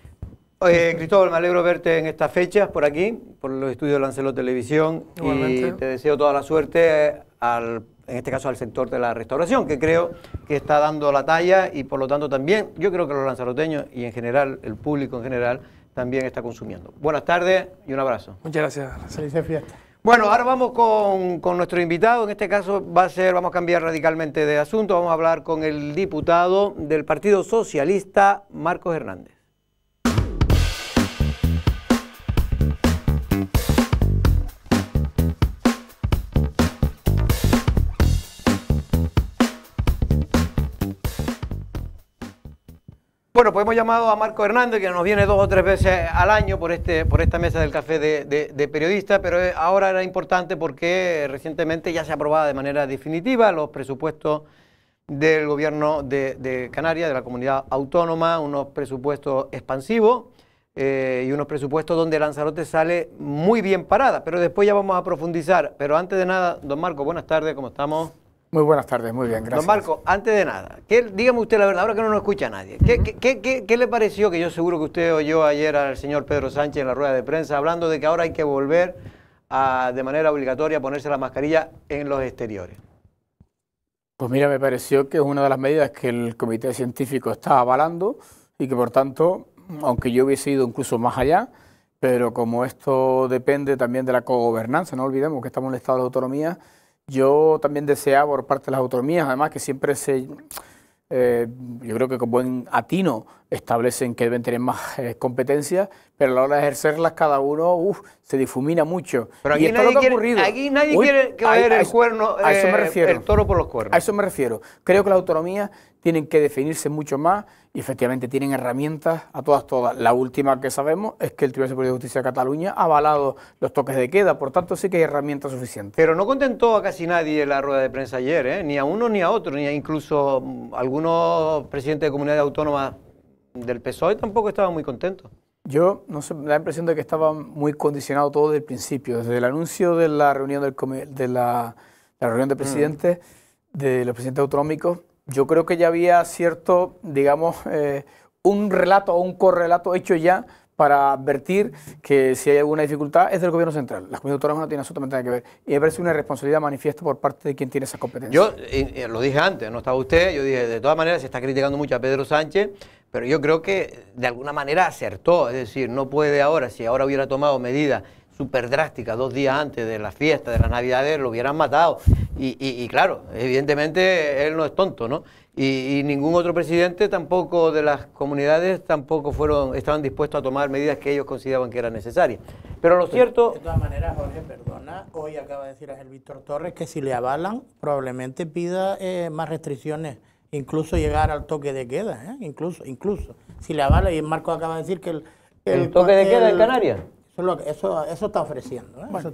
Eh, Cristóbal, me alegro verte en estas fechas por aquí, por los estudios de Lancelot Televisión. Y te deseo toda la suerte, en este caso al sector de la restauración, que creo que está dando la talla y por lo tanto también, yo creo que los lanzaroteños y en general, el público en general, también está consumiendo. Buenas tardes y un abrazo. Muchas gracias. Felices fiesta. Bueno, ahora vamos con, con, nuestro invitado. En este caso va a ser, vamos a cambiar radicalmente de asunto. Vamos a hablar con el diputado del Partido Socialista, Marcos Hernández. Bueno, pues hemos llamado a Marco Hernández, que nos viene dos o tres veces al año por, este, por esta mesa del café de, periodistas, pero eh, ahora era importante porque recientemente ya se aprobaba de manera definitiva los presupuestos del gobierno de, Canarias, de la comunidad autónoma, unos presupuestos expansivos eh, y unos presupuestos donde Lanzarote sale muy bien parada, pero después ya vamos a profundizar. Pero antes de nada, don Marco, buenas tardes, ¿cómo estamos? Muy buenas tardes, muy bien, gracias. Don Marco, antes de nada, dígame usted la verdad, ahora que no nos escucha nadie, ¿qué, le pareció que yo seguro que usted oyó ayer al señor Pedro Sánchez en la rueda de prensa hablando de que ahora hay que volver de manera obligatoria a ponerse la mascarilla en los exteriores? Pues mira, me pareció que es una de las medidas que el comité científico está avalando y que por tanto, aunque yo hubiese ido incluso más allá, pero como esto depende también de la cogobernanza, no olvidemos que estamos en el estado de autonomía, yo también deseaba por parte de las autonomías, además que siempre se, eh, yo creo que con buen atino establecen que deben tener más eh, competencias, pero a la hora de ejercerlas cada uno se difumina mucho. Pero aquí nadie, quiere, ha ocurrido. Aquí nadie quiere que el toro por los cuernos. A eso me refiero. Creo que las autonomías tienen que definirse mucho más y efectivamente tienen herramientas a todas, todas. La última que sabemos es que el Tribunal Superior de Justicia de Cataluña ha avalado los toques de queda, por tanto sí que hay herramientas suficientes. Pero no contentó a casi nadie la rueda de prensa ayer, ¿eh? ni a uno ni a otro, ni a incluso mm, algunos presidentes de comunidades autónomas del PSOE tampoco estaban muy contentos. Yo no sé, la impresión de que estaba muy condicionado todo desde el principio, desde el anuncio de la reunión de la, reunión de mm. presidentes, de los presidentes autonómicos, yo creo que ya había cierto, digamos, eh, un relato o un correlato hecho ya para advertir que si hay alguna dificultad es del gobierno central. Las comunidades autónomas no tienen absolutamente nada que ver. Y me parece una responsabilidad manifiesta por parte de quien tiene esas competencias. Yo eh, eh, lo dije antes, no estaba usted, yo dije, de todas maneras se está criticando mucho a Pedro Sánchez, pero yo creo que de alguna manera acertó. Es decir, no puede ahora, si ahora hubiera tomado medidas súper drástica dos días antes de la fiesta, de las navidades, lo hubieran matado. Y, claro, evidentemente él no es tonto, ¿no? Y, ningún otro presidente tampoco de las comunidades tampoco fueron, estaban dispuestos a tomar medidas que ellos consideraban que eran necesarias. Pero lo cierto... De todas maneras, Jorge, perdona, hoy acaba de decir el Víctor Torres que si le avalan probablemente pida eh, más restricciones incluso llegar al toque de queda, ¿eh? incluso, incluso. Si le avala, y Marco acaba de decir que el... ¿El, toque de queda en Canarias? Eso, eso, está ofreciendo. ¿eh?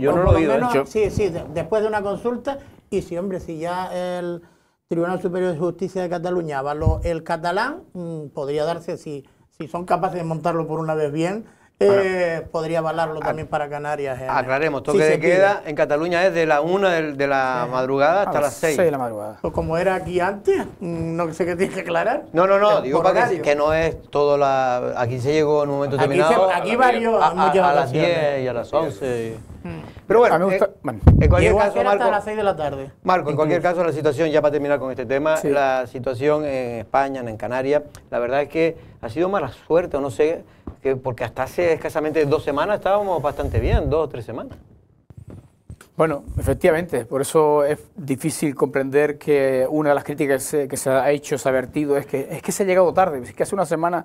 yo no lo he oído. Sí, sí, después de una consulta, y si, hombre, si ya el Tribunal Superior de Justicia de Cataluña avaló el catalán, mm, podría darse, si, si son capaces de montarlo por una vez bien, eh, podría avalarlo también para Canarias. Eh. Aclaremos, toque de queda en Cataluña es de la 1 de, la madrugada hasta las 6. de la madrugada. como era aquí antes, mm, no sé qué tiene que aclarar. No, no, no, digo para que, que, no es todo la... Aquí se llegó en un momento terminado, aquí varios, a, las 10 y a las 11. Mm. Pero eh, bueno, en cualquier caso, hasta las 6 de la tarde. Marco, en cualquier caso, la situación, ya para terminar con este tema, la situación en España, en Canarias, la verdad es que ha sido mala suerte, o no sé, que porque hasta hace escasamente dos semanas estábamos bastante bien, dos o tres semanas. Bueno, efectivamente, por eso es difícil comprender que una de las críticas que se ha hecho, se ha vertido, es que, es que se ha llegado tarde, es que hace una semana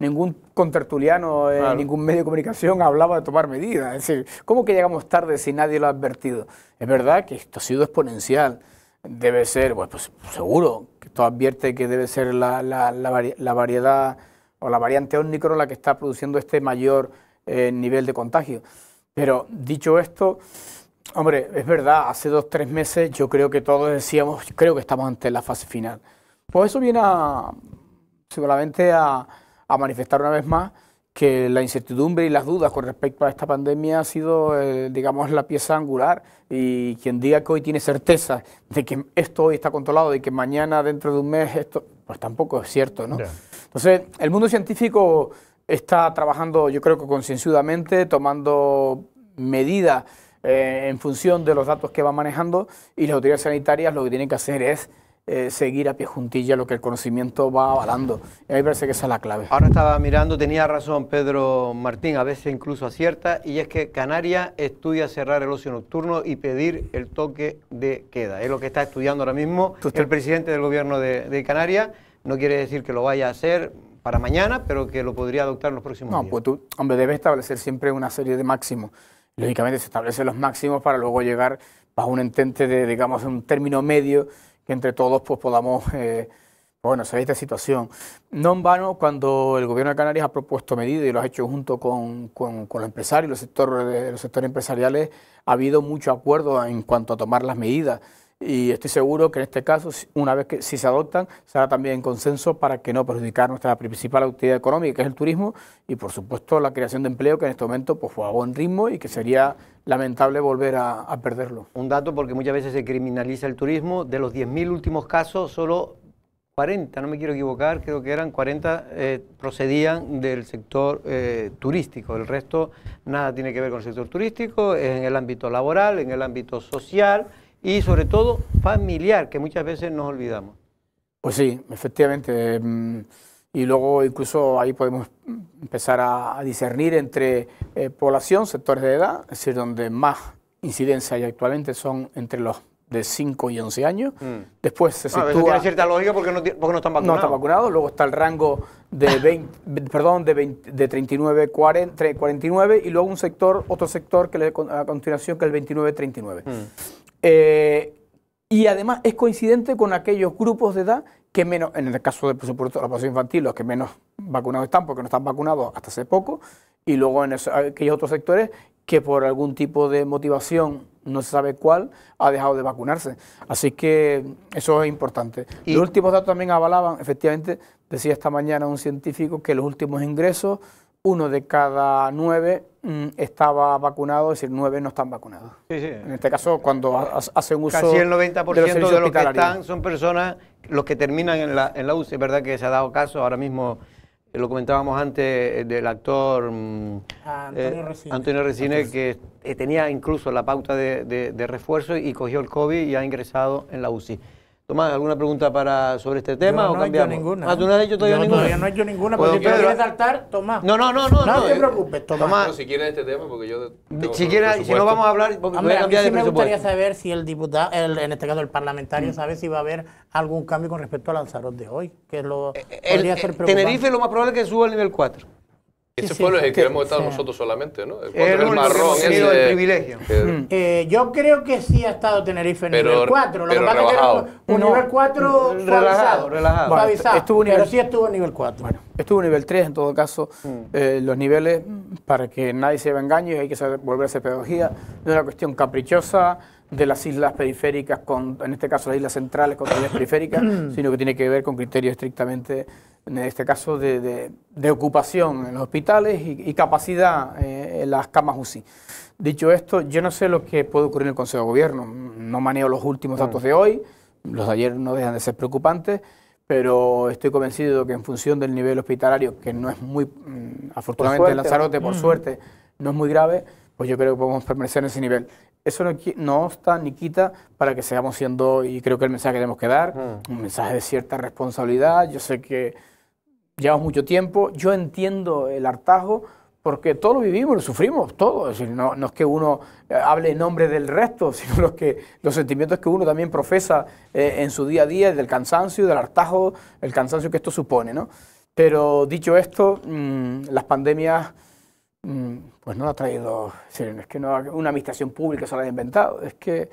ningún contertuliano, ningún medio de comunicación hablaba de tomar medidas. Es decir, ¿cómo que llegamos tarde si nadie lo ha advertido? Es verdad que esto ha sido exponencial. Debe ser, pues, pues seguro, que esto advierte que debe ser la, la variedad o la variante Omicron la que está produciendo este mayor eh, nivel de contagio. Pero dicho esto, hombre, es verdad, hace dos, tres meses yo creo que todos decíamos, creo que estamos ante la fase final. Pues eso viene a, seguramente a, manifestar una vez más que la incertidumbre y las dudas con respecto a esta pandemia ha sido, eh, digamos, la pieza angular y quien diga que hoy tiene certeza de que esto hoy está controlado y que mañana, dentro de un mes, esto, pues tampoco es cierto, ¿no? Entonces, el mundo científico está trabajando, yo creo que concienzudamente, tomando medidas eh, en función de los datos que va manejando y las autoridades sanitarias lo que tienen que hacer es eh, seguir a pie juntilla lo que el conocimiento va avalando. Y a parece que esa es la clave. Ahora estaba mirando, tenía razón Pedro Martín, a veces incluso acierta, y es que Canarias estudia cerrar el ocio nocturno y pedir el toque de queda. Es lo que está estudiando ahora mismo el presidente del gobierno de, de Canarias. No quiere decir que lo vaya a hacer para mañana, pero que lo podría adoptar en los próximos meses. días. No, pues tú, hombre, debes establecer siempre una serie de máximos. Lógicamente se establecen los máximos para luego llegar bajo un entente de, digamos, un término medio que entre todos pues podamos... Eh, bueno, saber esta situación. No en vano, cuando el Gobierno de Canarias ha propuesto medidas y lo ha hecho junto con, con, con los empresarios, los sectores, los sectores empresariales, ha habido mucho acuerdo en cuanto a tomar las medidas y estoy seguro que en este caso, una vez que si se adoptan, será también en consenso para que no perjudicar nuestra principal actividad económica, que es el turismo, y por supuesto la creación de empleo, que en este momento pues, fue a buen ritmo y que sería lamentable volver a, perderlo. Un dato, porque muchas veces se criminaliza el turismo, de los 10.000 últimos casos, solo 40, no me quiero equivocar, creo que eran 40, eh, procedían del sector eh, turístico. El resto nada tiene que ver con el sector turístico, es en el ámbito laboral, en el ámbito social y sobre todo familiar, que muchas veces nos olvidamos. Pues sí, efectivamente. Mm, y luego incluso ahí podemos empezar a discernir entre eh, población, sectores de edad, es decir, donde más incidencia hay actualmente son entre los de 5 y 11 años. Mm. Después se ah, sitúa... tú tiene cierta lógica porque no, están vacunados. No están vacunados. Luego está el rango de 20, *laughs* perdón, de, de 39, 40, 49 y luego un sector, otro sector que le, a continuación que es el 29, 39. Mm. Eh, y además es coincidente con aquellos grupos de edad que menos, en el caso de, por supuesto, la población infantil, los que menos vacunados están porque no están vacunados hasta hace poco, y luego en aquellos otros sectores que por algún tipo de motivación, no se sabe cuál, ha dejado de vacunarse. Así que eso es importante. Y los últimos datos también avalaban, efectivamente, decía esta mañana un científico que los últimos ingresos, uno de cada nueve mm, estaba vacunado, es decir, nueve no están vacunados. En este caso, cuando hacen uso. Casi el 90% de los, de que están son personas, los que terminan en la, en la UCI, ¿verdad? Que se ha dado caso ahora mismo lo comentábamos antes eh, del actor mm, ah, eh, Antonio, que eh, tenía incluso la pauta de, de refuerzo y cogió el COVID y ha ingresado en la UCI. Tomás, ¿alguna pregunta para, sobre este tema yo no o cambiamos? He hecho ninguna. Ah, tú no has hecho todavía yo ninguna. Todavía no he hecho ninguna, pero si quieres saltar, Tomás. No, no, no, no. No, no te eh, preocupes, Tomás. Tomás. si quieres este tema, porque yo. Si quieres, si no vamos a hablar, voy a cambiar a mí sí me gustaría saber si el diputado, el, en este caso el parlamentario, sabe si va a haber algún cambio con respecto al Lanzarote de hoy, que lo eh, eh, podría ser preocupante. Tenerife lo más probable es que suba al nivel 4. Este pueblo es el que, hemos estado nosotros solamente, ¿no? El, el, el marrón es. privilegio. Mm. eh, yo creo que sí ha estado Tenerife en el nivel 4. Lo que pasa es que un nivel 4 relajado. estuvo nivel, pero sí estuvo en nivel 4. Bueno, estuvo en nivel 3 en todo caso. Mm. Eh, los niveles, para que nadie se engaño y hay que volver a hacer pedagogía. No es una cuestión caprichosa de las islas periféricas, con, en este caso las islas centrales contra las islas periféricas, mm. sino que tiene que ver con criterios estrictamente en este caso de, de, ocupación en los hospitales y, capacidad eh, en las camas UCI. Dicho esto, yo no sé lo que puede ocurrir en el Consejo de Gobierno, no manejo los últimos datos de hoy, los de ayer no dejan de ser preocupantes, pero estoy convencido que en función del nivel hospitalario, que no es muy, mm, afortunadamente en Lanzarote, por mm. suerte, no es muy grave, pues yo creo que podemos permanecer en ese nivel. Eso no, no obsta ni quita para que sigamos siendo, y creo que el mensaje que tenemos que dar, mm. un mensaje de cierta responsabilidad. Yo sé que llevamos mucho tiempo, yo entiendo el hartazgo porque todos lo vivimos, lo sufrimos, todos. no, es que uno eh, hable en nombre del resto, *laughs* sino los, que, los sentimientos que uno también profesa eh, en su día a día, del cansancio, del hartazgo, el cansancio que esto supone. ¿no? Pero dicho esto, mm, las pandemias mm, pues no ha traído, es que no, una administración pública se la ha inventado, es que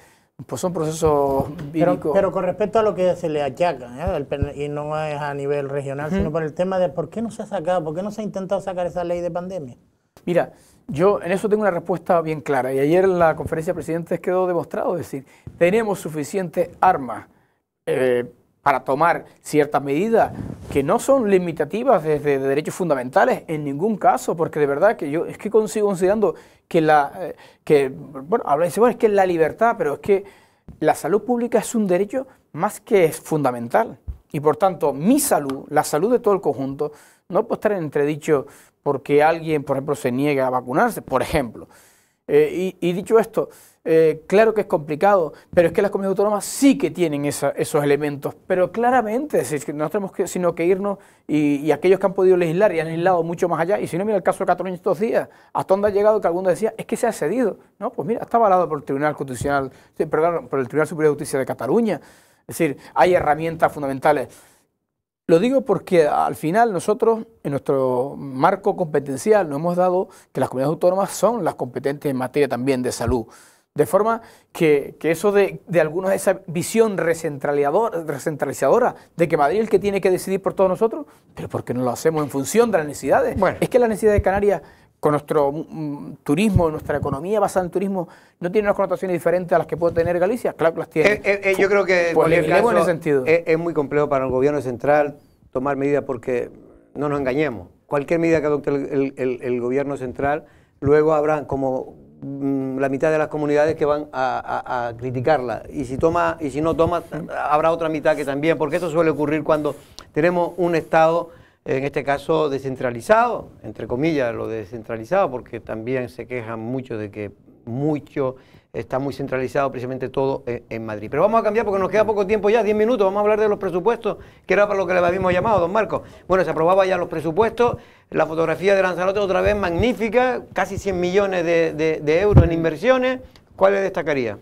pues son procesos Pero, con respecto a lo que se le achaca, ¿eh? y no es a nivel regional, sino por el tema de por qué no se ha sacado, por qué no se ha intentado sacar esa ley de pandemia. Mira, yo en eso tengo una respuesta bien clara. Y ayer en la conferencia de presidentes quedó demostrado, es decir, tenemos suficientes armas. Eh, para tomar ciertas medidas que no son limitativas desde derechos fundamentales en ningún caso, porque de verdad que yo es que consigo considerando que la eh, que bueno, habla bueno, es que la libertad, pero es que la salud pública es un derecho más que es fundamental. Y por tanto, mi salud, la salud de todo el conjunto, no puede estar en entredicho porque alguien, por ejemplo, se niega a vacunarse, por ejemplo. Eh, y dicho esto, eh, claro que es complicado, pero es que las comunidades autónomas sí que tienen esos elementos, pero claramente, no tenemos que, sino que irnos y, aquellos que han podido legislar y han legislado mucho más allá, y si no, mira el caso de Cataluña estos días, hasta donde ha llegado que alguno decía, es que se ha cedido, no, pues mira, está avalado por el Tribunal Constitucional, perdón, por el Tribunal Superior de Justicia de Cataluña, es decir, hay herramientas fundamentales. Lo digo porque al final nosotros, en nuestro marco competencial, nos hemos dado que las comunidades autónomas son las competentes en materia también de salud. De forma que, eso de, de, algunos, esa visión recentralizadora de que Madrid es el que tiene que decidir por todos nosotros, pero porque no lo hacemos en función de las necesidades. Bueno. Es que las necesidades de Canarias, con nuestro mm, turismo, nuestra economía basada en turismo, no tiene unas connotaciones diferentes a las que puede tener Galicia. Claro que las tiene. Eh, eh, eh, yo creo que pues sentido. Es, muy complejo para el gobierno central tomar medidas porque no nos engañemos. Cualquier medida que adopte el gobierno central, luego habrá, como Mm, la mitad de las comunidades que van a, criticarla. Y si toma, y si no toma, habrá otra mitad que también, porque eso suele ocurrir cuando tenemos un Estado, en este caso, descentralizado, entre comillas, lo descentralizado, porque también se quejan mucho de que mucho está muy centralizado precisamente todo e, en, Madrid. Pero vamos a cambiar porque nos queda poco tiempo ya, 10 minutos, vamos a hablar de los presupuestos, que era para lo que le habíamos llamado, don Marco. Bueno, se aprobaba ya los presupuestos, la fotografía de Lanzarote otra vez magnífica, casi 100 millones de, euros en inversiones, ¿cuál le destacaría?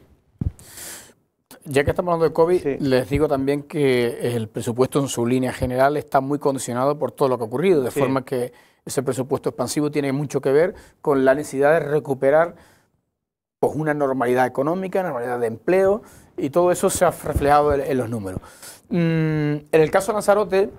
Ya que estamos hablando de COVID, les digo también que el presupuesto en su línea general está muy condicionado por todo lo que ha ocurrido, de forma que ese presupuesto expansivo tiene mucho que ver con la necesidad de recuperar pues una normalidad económica, normalidad de empleo, y todo eso se ha reflejado en, los números. Mm, en el caso de Lanzarote,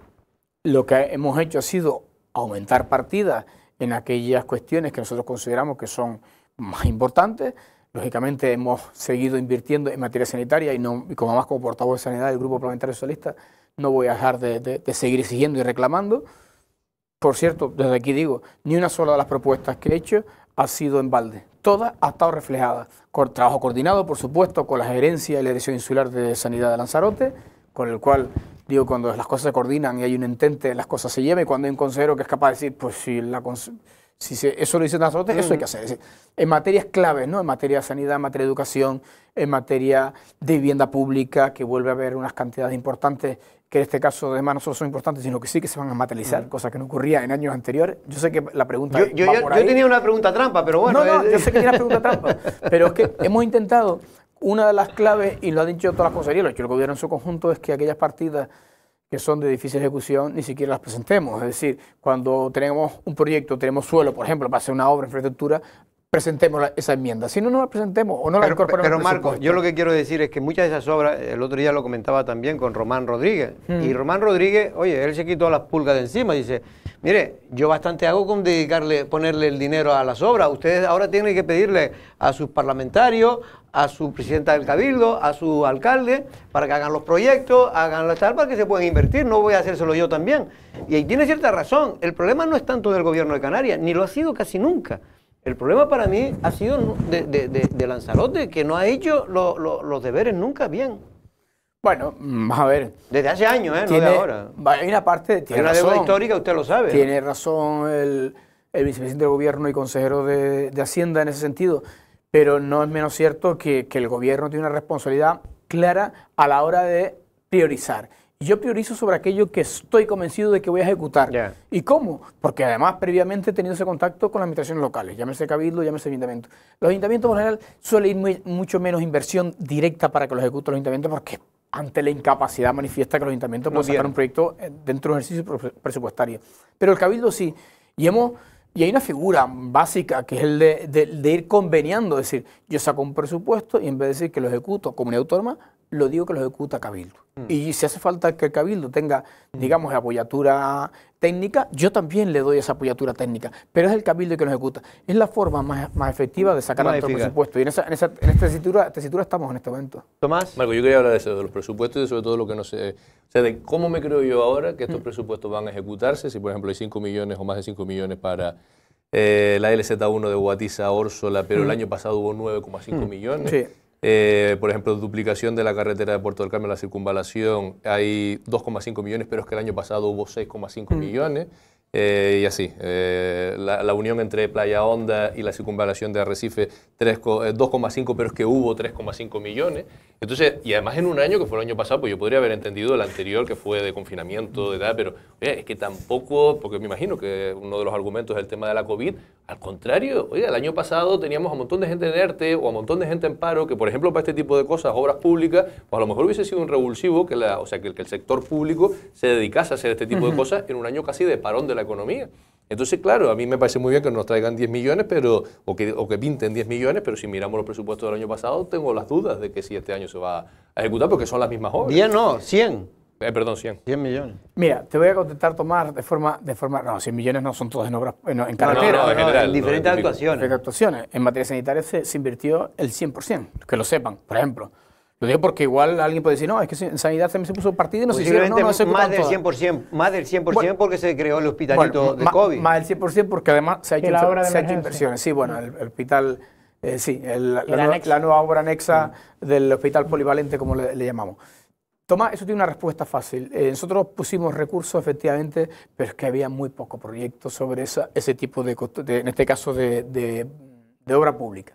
lo que hemos hecho ha sido aumentar partidas en aquellas cuestiones que nosotros consideramos que son más importantes. Lógicamente hemos seguido invirtiendo en materia sanitaria y, como más como portavoz de sanidad del Grupo Parlamentario Socialista no voy a dejar de, de seguir exigiendo y reclamando. Por cierto, desde aquí digo, ni una sola de las propuestas que he hecho ha sido en balde toda ha estado reflejada. Con trabajo coordinado, por supuesto, con la gerencia y la Dirección Insular de Sanidad de Lanzarote, con el cual, digo, cuando las cosas se coordinan y hay un entente, las cosas se llevan, y cuando hay un consejero que es capaz de decir, pues si la si eso lo dice Lanzarote, eso hay que mm. hacer. en materias claves, ¿no? En materia de sanidad, en materia de educación, en materia de vivienda pública, que vuelve a haber unas cantidades importantes que en este caso además no solo son importantes, sino que sí que se van a materializar, mm. cosa que no ocurría en años anteriores. Yo sé que la pregunta... Yo, tenía una pregunta trampa, pero bueno... No, no, eh, yo sé que tenía *laughs* una pregunta trampa, pero es que hemos intentado, una de las claves, y lo han dicho todas las consejerías, lo que dicho en su conjunto, es que aquellas partidas que son de difícil ejecución ni siquiera las presentemos. Es decir, cuando tenemos un proyecto, tenemos suelo, por ejemplo, para hacer una obra, infraestructura, presentemos esa enmienda. Si no, no la presentemos o no la incorporamos Pero Marcos, yo lo que quiero decir es que muchas de esas obras, el otro día lo comentaba también con Román Rodríguez, hmm. y Román Rodríguez, oye, él se quitó las pulgas de encima, y dice, mire, yo bastante hago con dedicarle, ponerle el dinero a las obras, ustedes ahora tienen que pedirle a sus parlamentarios, a su presidenta del cabildo, a su alcalde, para que hagan los proyectos, hagan las tal, para que se puedan invertir, no voy a hacérselo yo también. Y ahí tiene cierta razón, el problema no es tanto del gobierno de Canarias, ni lo ha sido casi nunca. El problema para mí ha sido de, Lanzarote, que no ha hecho los deberes nunca bien. Bueno, mm, a ver. Desde hace años, ¿eh? no de ahora. Hay una parte. Tiene hay una deuda histórica, usted lo sabe. Tiene razón el, el vicepresidente del gobierno y consejero de, Hacienda en ese sentido. Pero no es menos cierto que, que el gobierno tiene una responsabilidad clara a la hora de priorizar yo priorizo sobre aquello que estoy convencido de que voy a ejecutar. ¿Y cómo? Porque además previamente he tenido ese contacto con las administraciones locales, llámese cabildo, llámese ayuntamiento. Los ayuntamientos por general suelen ir mucho menos inversión directa para que lo ejecute los ayuntamientos porque ante la incapacidad manifiesta que los ayuntamientos no pueden sacar un proyecto eh, dentro de un ejercicio presupuestario. Pero el cabildo sí. Y hemos y hay una figura básica que es el de, ir conveniando, es decir, yo saco un presupuesto y en vez de decir que lo ejecuto comunidad autónoma, lo digo que lo ejecuta Cabildo. Mm. Y si hace falta que el Cabildo tenga, mm. digamos, apoyatura técnica, yo también le doy esa apoyatura técnica, pero es el Cabildo el que lo ejecuta. Es la forma más, efectiva de sacar nuestro presupuesto. Y en, esa, en, esa, en esta tesitura, tesitura, estamos en este momento. Tomás. Marco, yo quería hablar de eso, de los presupuestos y sobre todo lo que no se cómo me creo yo ahora que estos mm. presupuestos van a ejecutarse, si por ejemplo hay 5 millones o más de 5 millones para eh, la LZ1 de Guatiza orsola pero el mm. año pasado hubo 9,5 mm. millones. Eh, por ejemplo, duplicación de la carretera de Puerto del Carmen a la circunvalación, hay 2,5 millones, pero es que el año pasado hubo 6,5 millones. Eh, y así. Eh, la, unión entre Playa Honda y la circunvalación de Arrecife, 2,5, eh, pero es que hubo 3,5 millones. Entonces, y además en un año que fue el año pasado, pues yo podría haber entendido el anterior que fue de confinamiento, de edad, pero es que tampoco, porque me imagino que uno de los argumentos es el tema de la COVID. Al contrario, oiga, el año pasado teníamos a un montón de gente en ERTE o a un montón de gente en paro, que por ejemplo para este tipo de cosas, obras públicas, pues a lo mejor hubiese sido un revulsivo que, la, o sea, que, el sector público se dedicase a hacer este tipo de cosas en un año casi de parón de la economía. Entonces, claro, a mí me parece muy bien que nos traigan 10 millones pero, o, que, o que pinten 10 millones, pero si miramos los presupuestos del año pasado, tengo las dudas de que si este año se va a ejecutar, porque son las mismas obras. 10 no, 100. Eh, perdón, 100. 100 millones. Mira, te voy a contestar, Tomás, de forma, de forma... No, 100 millones no son todos en obras, en, carretera. en, diferentes actuaciones. En actuaciones. materia sanitaria se, se invirtió el 100%, que lo sepan, por ejemplo digo porque igual alguien puede decir, no, es que en sanidad también se puso partido y no se hicieron, no, no se más del 100%, más del 100% porque se creó el hospitalito de COVID. Más del 100% porque además se ha hecho, se inversiones. Sí, bueno, el, hospital, eh, sí, la, nueva obra anexa mm. del hospital polivalente, como le, llamamos. Tomás, eso tiene una respuesta fácil. Eh, nosotros pusimos recursos, efectivamente, pero es que había muy poco proyectos sobre ese tipo de, en este caso, de obra pública.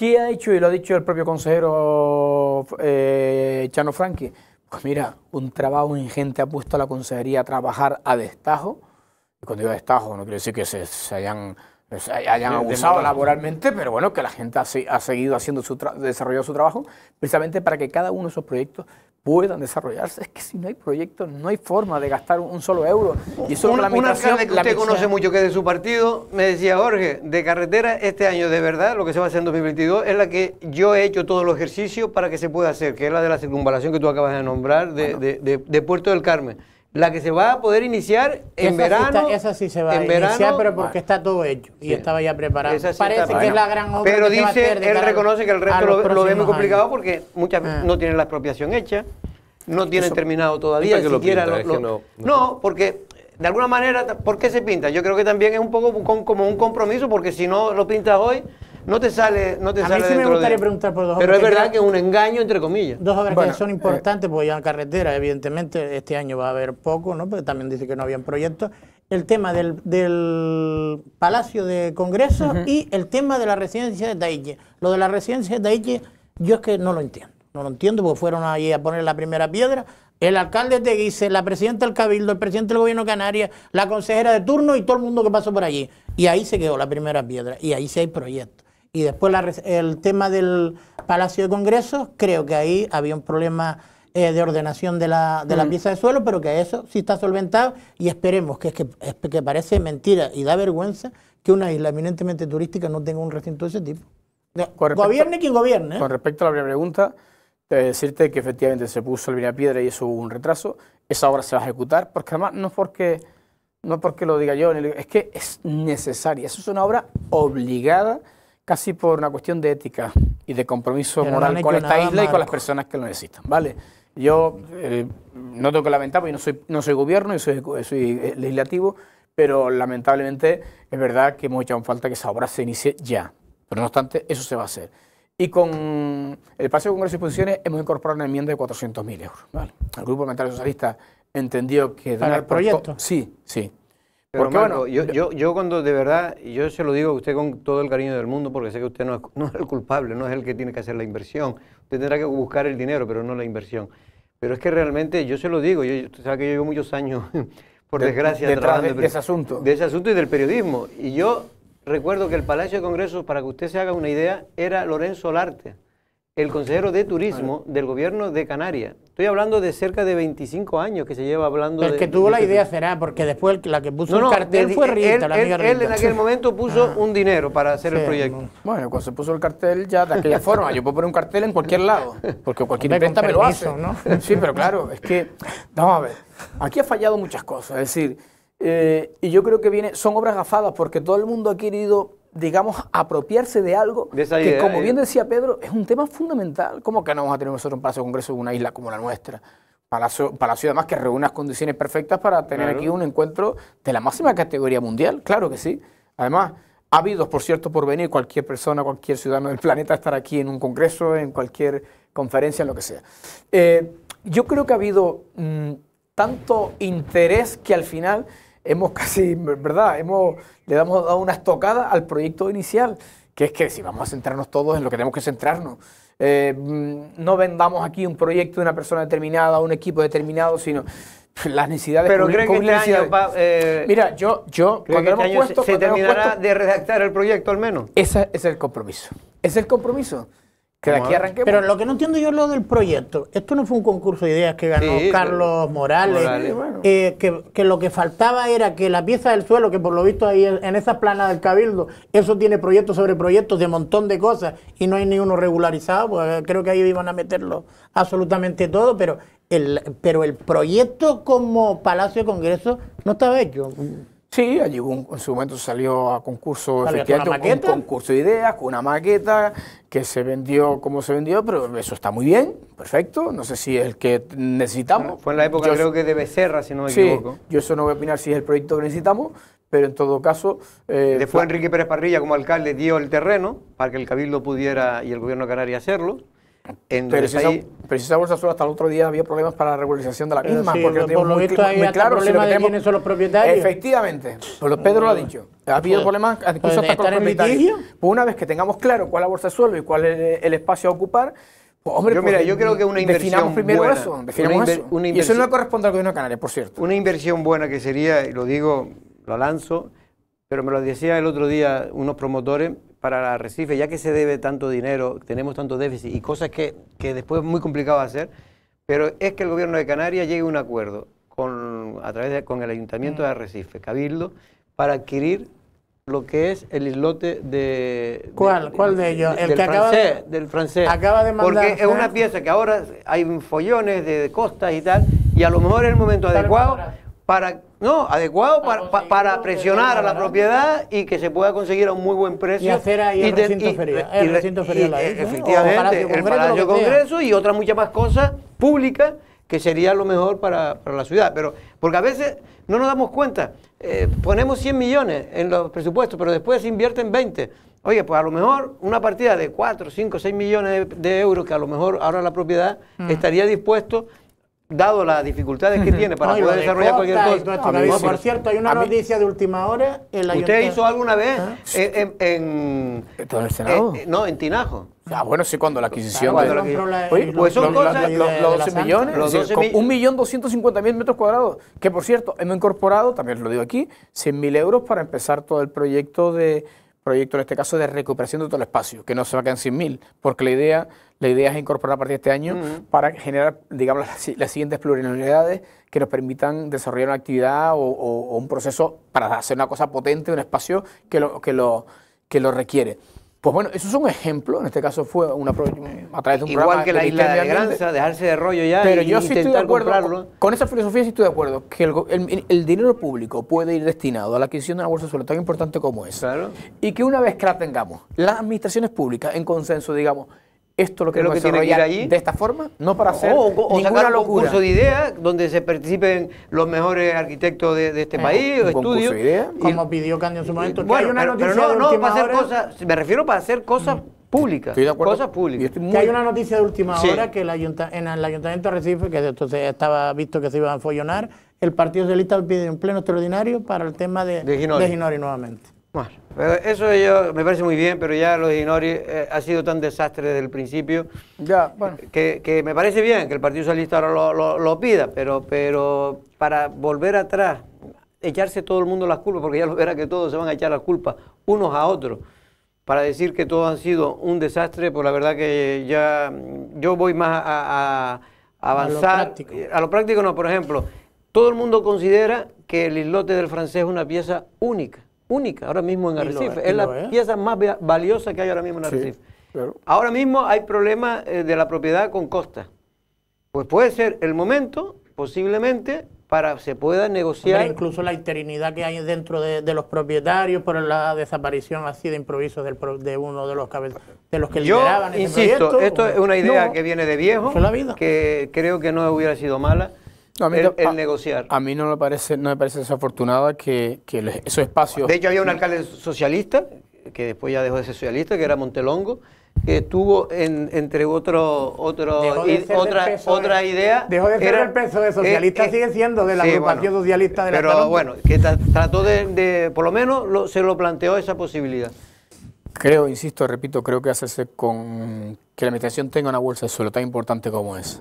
¿Qué ha dicho? Y lo ha dicho el propio consejero eh, Chano Franqui. Pues mira, un trabajo ingente ha puesto a la consejería a trabajar a destajo. Y cuando digo a destajo, no quiere decir que se, hayan, abusado laboralmente, pero bueno, que la gente ha, seguido haciendo su desarrollo su trabajo, precisamente para que cada uno de esos proyectos puedan desarrollarse. Es que si no hay proyectos, no hay forma de gastar un, solo euro. Y eso una la que usted conoce mucho, que es de su partido, me decía Jorge, de carretera este año, de verdad, lo que se va a hacer en 2022 es la que yo he hecho todos los ejercicios para que se pueda hacer, que es la de la circunvalación que tú acabas de nombrar de, de, de Puerto del Carmen la que se va a poder iniciar en verano. esa sí se va a iniciar, pero porque ah. está todo hecho y estaba ya preparado. Parece que es la gran obra. Pero dice, él reconoce que el resto lo, ve muy complicado porque muchas veces ah. no tienen la expropiación hecha, no tienen terminado todavía, que lo, no, porque de alguna manera, ¿por qué se pinta? Yo creo que también es un poco como un compromiso porque si no lo pintas hoy no te sale, no te a mí sí me gustaría preguntar por dos Pero es verdad que es un engaño, entre comillas. Dos obras que son eh, importantes, porque ya carretera, evidentemente, este año va a haber poco, ¿no? Porque también dice que no habían proyectos. El tema del, Palacio de Congreso y el tema de la residencia de Taiche. Lo de la residencia de Taiche, yo es que no lo entiendo. No lo entiendo, porque fueron ahí a poner la primera piedra. El alcalde te dice, la presidenta del Cabildo, el presidente del gobierno de Canarias, la consejera de turno y todo el mundo que pasó por allí. Y ahí se quedó la primera piedra. Y ahí sí hay proyectos. Y después el tema del Palacio de Congresos, creo que ahí había un problema eh, de ordenación de la, de la mm. pieza de suelo, pero que eso sí está solventado y esperemos, que es que, que parece mentira y da vergüenza que una isla eminentemente turística no tenga un recinto de ese tipo. Respecto, gobierne quien gobierne. ¿eh? Con respecto a la primera pregunta, debo decirte que efectivamente se puso el Piedra y eso hubo un retraso. Esa obra se va a ejecutar, porque además no es porque, no porque lo diga yo, es que es necesaria. Eso es una obra obligada casi por una cuestión de ética y de compromiso moral con esta isla y con las personas que lo necesitan, ¿vale? Yo eh, no tengo que lamentar porque no soy, no soy gobierno, yo soy, eh, legislativo, pero lamentablemente es verdad que hemos echado falta que esa obra se inicie ya. Pero no obstante, eso se va a hacer. Y con el paseo de Congreso y posiciones hemos incorporado una enmienda de 400.000 euros. ¿vale? El Grupo Parlamentario Socialista entendió que... ¿Para el proyecto? Sí, sí. Porque bueno, yo, yo, yo, cuando de verdad, yo se lo digo a usted con todo el cariño del mundo, porque sé que usted no es, *laughs* no es el culpable, no es el que tiene que hacer la inversión. Usted tendrá que buscar el dinero, pero no la inversión. Pero es que realmente, yo se lo digo, yo, usted sabe que yo llevo muchos años, *laughs* por desgracia, trabajando de, de ese asunto. De ese asunto y del periodismo. Y yo recuerdo que el Palacio de Congresos, para que usted se haga una idea, era Lorenzo Larte el consejero de turismo del gobierno de Canarias. Estoy hablando de cerca de 25 años que se lleva hablando. de... el que tuvo este la idea será, porque después la que puso el cartel fue Rita, la amiga Rita. él en aquel momento puso ah. un dinero para hacer el proyecto. Bueno, cuando se puso el cartel ya de aquella forma, yo puedo poner un cartel en cualquier lado, porque cualquier imprenta me lo hace. ¿no? sí, pero claro, es que, vamos a ver, aquí ha fallado muchas cosas, es decir, eh, y yo creo que viene, son obras gafadas, porque todo el mundo ha querido digamos, apropiarse de algo que, como bien decía Pedro, es un tema fundamental. ¿Cómo que no vamos a tener nosotros un Palacio de Congreso en una isla como la nuestra? Palacio, Palacio además que reúne las condiciones perfectas para tener aquí un encuentro de la máxima categoría mundial, claro que sí. Además, ha habido, por cierto, por venir cualquier persona, cualquier ciudadano del planeta a estar aquí en un congreso, en cualquier conferencia, en lo que sea. Eh, yo creo que ha habido mm, tanto interés que al final hemos casi, ¿verdad? Hemos, le damos dado una estocada al proyecto inicial, que es que si vamos a centrarnos todos en lo que tenemos que centrarnos, eh, mm, no vendamos aquí un proyecto de una persona determinada, un equipo determinado, sino *laughs* las necesidades. Pero creen que este año eh, Mira, yo, yo cuando este hemos puesto, se, terminará de redactar el proyecto al menos. Ese es el compromiso. Es el compromiso. Pero lo que no entiendo yo es lo del proyecto. Esto no fue un concurso de ideas que ganó Carlos Morales. Eh, que, lo que faltaba era que la pieza del suelo, que por lo visto ahí en esas planas del Cabildo, eso tiene proyectos sobre proyectos de montón de cosas y no hay ninguno regularizado, porque eh, creo que ahí iban a meterlo absolutamente todo, pero el, pero el proyecto como Palacio de Congreso no estaba hecho. Sí, allí en su momento salió a concurso, efectivamente, un concurso de ideas, con una maqueta que se vendió como se vendió, pero eso está muy bien, perfecto. No sé si es el que necesitamos. fue en la época, creo que de Becerra, si no me sí, Yo eso no voy a opinar si es el proyecto que necesitamos, pero en todo caso. Eh, Después Enrique Pérez Parrilla, como alcalde, dio el terreno para que el Cabildo pudiera y el gobierno canario hacerlo. En pero, si esa, pero, hasta el otro día había problemas para la regularización de la misma, porque muy, claro los propietarios. Efectivamente, Pedro lo ha dicho. Ha habido problemas incluso hasta con los propietarios. Pues una vez que tengamos claro cuál es la bolsa de suelo y cuál es el espacio a ocupar, pues hombre, yo, mira, pues, yo creo que una inversión definamos primero eso, eso. y eso no corresponde al gobierno de Canarias, por cierto. Una inversión buena que sería, y lo digo, lo lanzo, pero me lo decía el otro día unos promotores, para la arrecife, ya que se debe tanto dinero, tenemos tanto déficit y cosas que, después es muy complicado hacer, pero es que el gobierno de Canarias llegue a un acuerdo con, a través de, con el ayuntamiento de mm. Arrecife, Cabildo, para adquirir lo que es el islote de... ¿Cuál? De, ¿Cuál de ellos? el que francés, acaba de, del francés. Acaba de mandar... Porque es una pieza que ahora hay follones de, costas y tal, y a lo mejor es el momento adecuado para, no, adecuado para, presionar a la propiedad y que se pueda conseguir a un muy buen precio. Y hacer ahí el recinto ferial. Eh, efectivamente, el Congreso y otras muchas más cosas públicas que sería lo mejor para, la ciudad. Pero, porque a veces no nos damos cuenta. Eh, ponemos 100 millones en los presupuestos, pero después se invierten 20. Oye, pues a lo mejor una partida de 4, 5, 6 millones de, euros, que a lo mejor ahora la propiedad mm. estaría dispuesto dado las dificultades que tiene para *laughs* poder desarrollar cualquier cosa. por cierto, hay una noticia de última hora. en El ¿Usted hizo alguna vez ¿Ah? en, en, el Senado? Eh, eh, no, en Tinajo? Ah, bueno, sí, cuando la adquisición. de, la, pues son 12 millones. Los 1.250.000 metros cuadrados. Que por cierto, hemos incorporado, también lo digo aquí, 100.000 euros para empezar todo el proyecto de proyecto en este caso de recuperación de todo el espacio, que no se va a quedar en 100.000, porque la idea la idea es incorporar a partir de este año para generar, digamos, las, siguientes plurianualidades que nos permitan desarrollar una actividad o, un proceso para hacer una cosa potente, un espacio que lo, que lo, que lo requiere. Pues bueno, eso es un ejemplo, en este caso fue una a través de un Igual que la isla de Granza, dejarse de rollo ya Pero yo sí estoy de acuerdo, con esa filosofía sí estoy de acuerdo, que el, dinero público puede ir destinado a la adquisición de una bolsa de suelo tan importante como esa. Claro. Y que una vez que la tengamos, las administraciones públicas en consenso digamos, esto lo queremos que desarrollar allí? de esta forma, no para hacer o, o un concurso de ideas donde se participen los mejores arquitectos de, este eh, país, un estudios. De ideas. Como pidió Candio en su momento. hay una pero, noticia no, de no para hacer cosas, me refiero para hacer cosas mm. públicas. Estoy de acuerdo. Cosas públicas. que hay una noticia de última hora que el en el Ayuntamiento de Recife, que entonces estaba visto que se iba a follonar, el Partido Socialista pide un pleno extraordinario para el tema de, de Ginori nuevamente. Bueno, eso yo, me parece muy bien, pero ya los Ignori eh, ha sido tan desastre desde el principio ya, que, que, me parece bien que el Partido Socialista ahora lo, pida, pero, pero para volver atrás, echarse todo el mundo las culpas, porque ya lo verá que todos se van a echar las culpas unos a otros, para decir que todo ha sido un desastre, pues la verdad que ya mm, yo voy más a, avanzar. a lo práctico no, por ejemplo, todo el mundo considera que el islote del francés es una pieza única única ahora mismo en Arrecife. Es, la pieza más valiosa que hay ahora mismo en Arrecife. Ahora mismo hay problemas eh, de la propiedad con Costa. Pues puede ser el momento, posiblemente, para se pueda negociar. incluso la interinidad que hay dentro de, los propietarios por la desaparición así de improviso de uno de los de los que Yo lideraban ese insisto, esto es una idea que viene de viejo, que creo que no hubiera sido mala el, negociar. A mí no me parece, no me parece desafortunada que, esos espacios. De hecho, había un alcalde socialista, que después ya dejó de ser socialista, que era Montelongo, que tuvo entre otro, otro otra, otra idea. Dejó de ser el peso de socialista, eh, eh, sigue siendo de la socialista de la Pero bueno, que trató de, por lo menos se lo planteó esa posibilidad. Creo, insisto, repito, creo que hacerse con que la administración tenga una bolsa de suelo tan importante como es.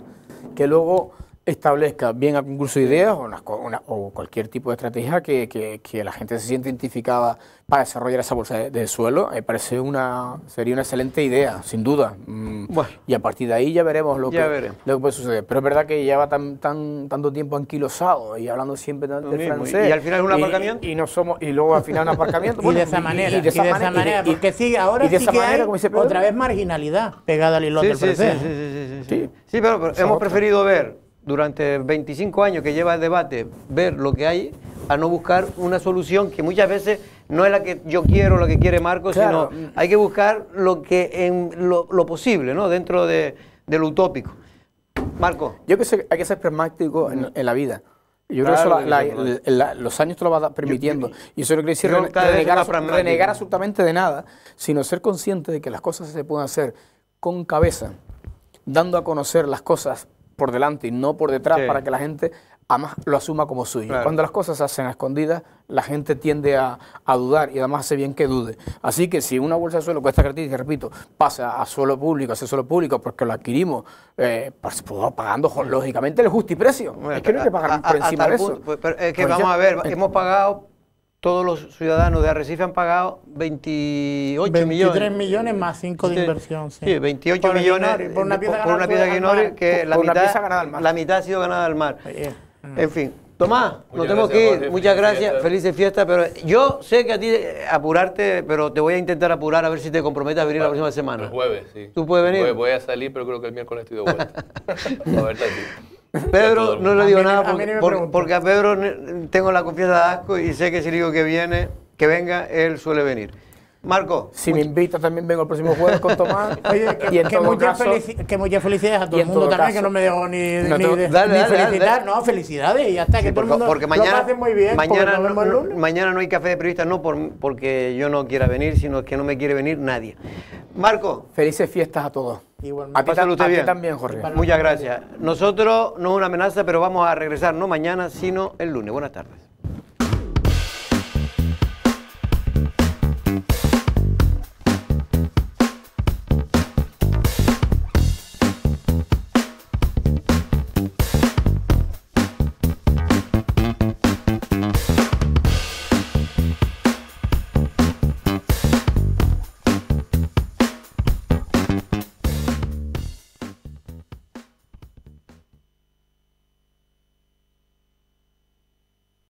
Que luego establezca bien a concurso de ideas o, cualquier tipo de estrategia que, la gente se siente identificada para desarrollar esa bolsa de, suelo, me parece una, sería una excelente idea, sin duda. Mm, y a partir de ahí ya veremos lo, que, puede suceder. Pero es verdad que lleva tan, tan, tanto tiempo anquilosado y hablando siempre del de francés. Y, al final es un aparcamiento. Y, no somos, y luego al final un aparcamiento. *laughs* y de esa manera. Y, de esa, manera, ahora y manera, otra vez marginalidad pegada al hilo del sí, francés. Sí, sí, sí. Sí, pero hemos preferido ver durante 25 años que lleva el debate ver lo que hay a no buscar una solución que muchas veces no es la que yo quiero, lo que quiere Marco, sino hay que buscar lo que en lo, posible, ¿no? Dentro de, lo utópico. Marco. Yo creo que hay que ser pragmático en, la vida. Yo creo que eso los años te lo va permitiendo. y eso no quiere decir renegar, absolutamente de nada, sino ser consciente de que las cosas se pueden hacer con cabeza, dando a conocer las cosas por delante y no por detrás para que la gente además lo asuma como suyo. Cuando las cosas se hacen a escondidas, la gente tiende a, dudar y además hace bien que dude. Así que si una bolsa de suelo cuesta gratis, repito, pasa a suelo público, a suelo público porque lo adquirimos eh, pues, pues, pagando lógicamente el justo y es que no hay que pagar por encima de eso. Pues, que vamos a ver, hemos pagado todos los ciudadanos de Arrecife han pagado 28 millones. 23 millones más 5 de inversión. Sí, 28 millones por una pieza, por, por una que la mitad, ha sido ganada al mar. En fin. Tomás, nos tenemos que ir. Muchas gracias, felices fiestas. Pero yo sé que a ti eh, apurarte, pero te voy a intentar apurar a ver si te comprometes a venir la próxima semana. El jueves, sí. ¿Tú puedes venir? Voy, voy a salir, pero creo que el miércoles estoy de vuelta. *laughs* a verte *laughs* Pedro no le digo nada porque a, Pedro tengo la confianza de Asco y sé que si le digo que viene, que venga, él suele venir. Marco. Si me invitas también vengo el próximo jueves con Tomás. *laughs* que, y que, muchas que, muchas felicidades a todo el mundo también, que no me dejo ni, ni, felicitar. no, felicidades y hasta que porque, porque mañana, no, mañana no hay café de periodistas, no porque yo no quiera venir, sino que no me quiere venir nadie. Marco. Felices fiestas a todos. Igualmente. A ti, también, Jorge. Muchas gracias. Nosotros no es una amenaza, pero vamos a regresar no mañana, sino el lunes. Buenas tardes.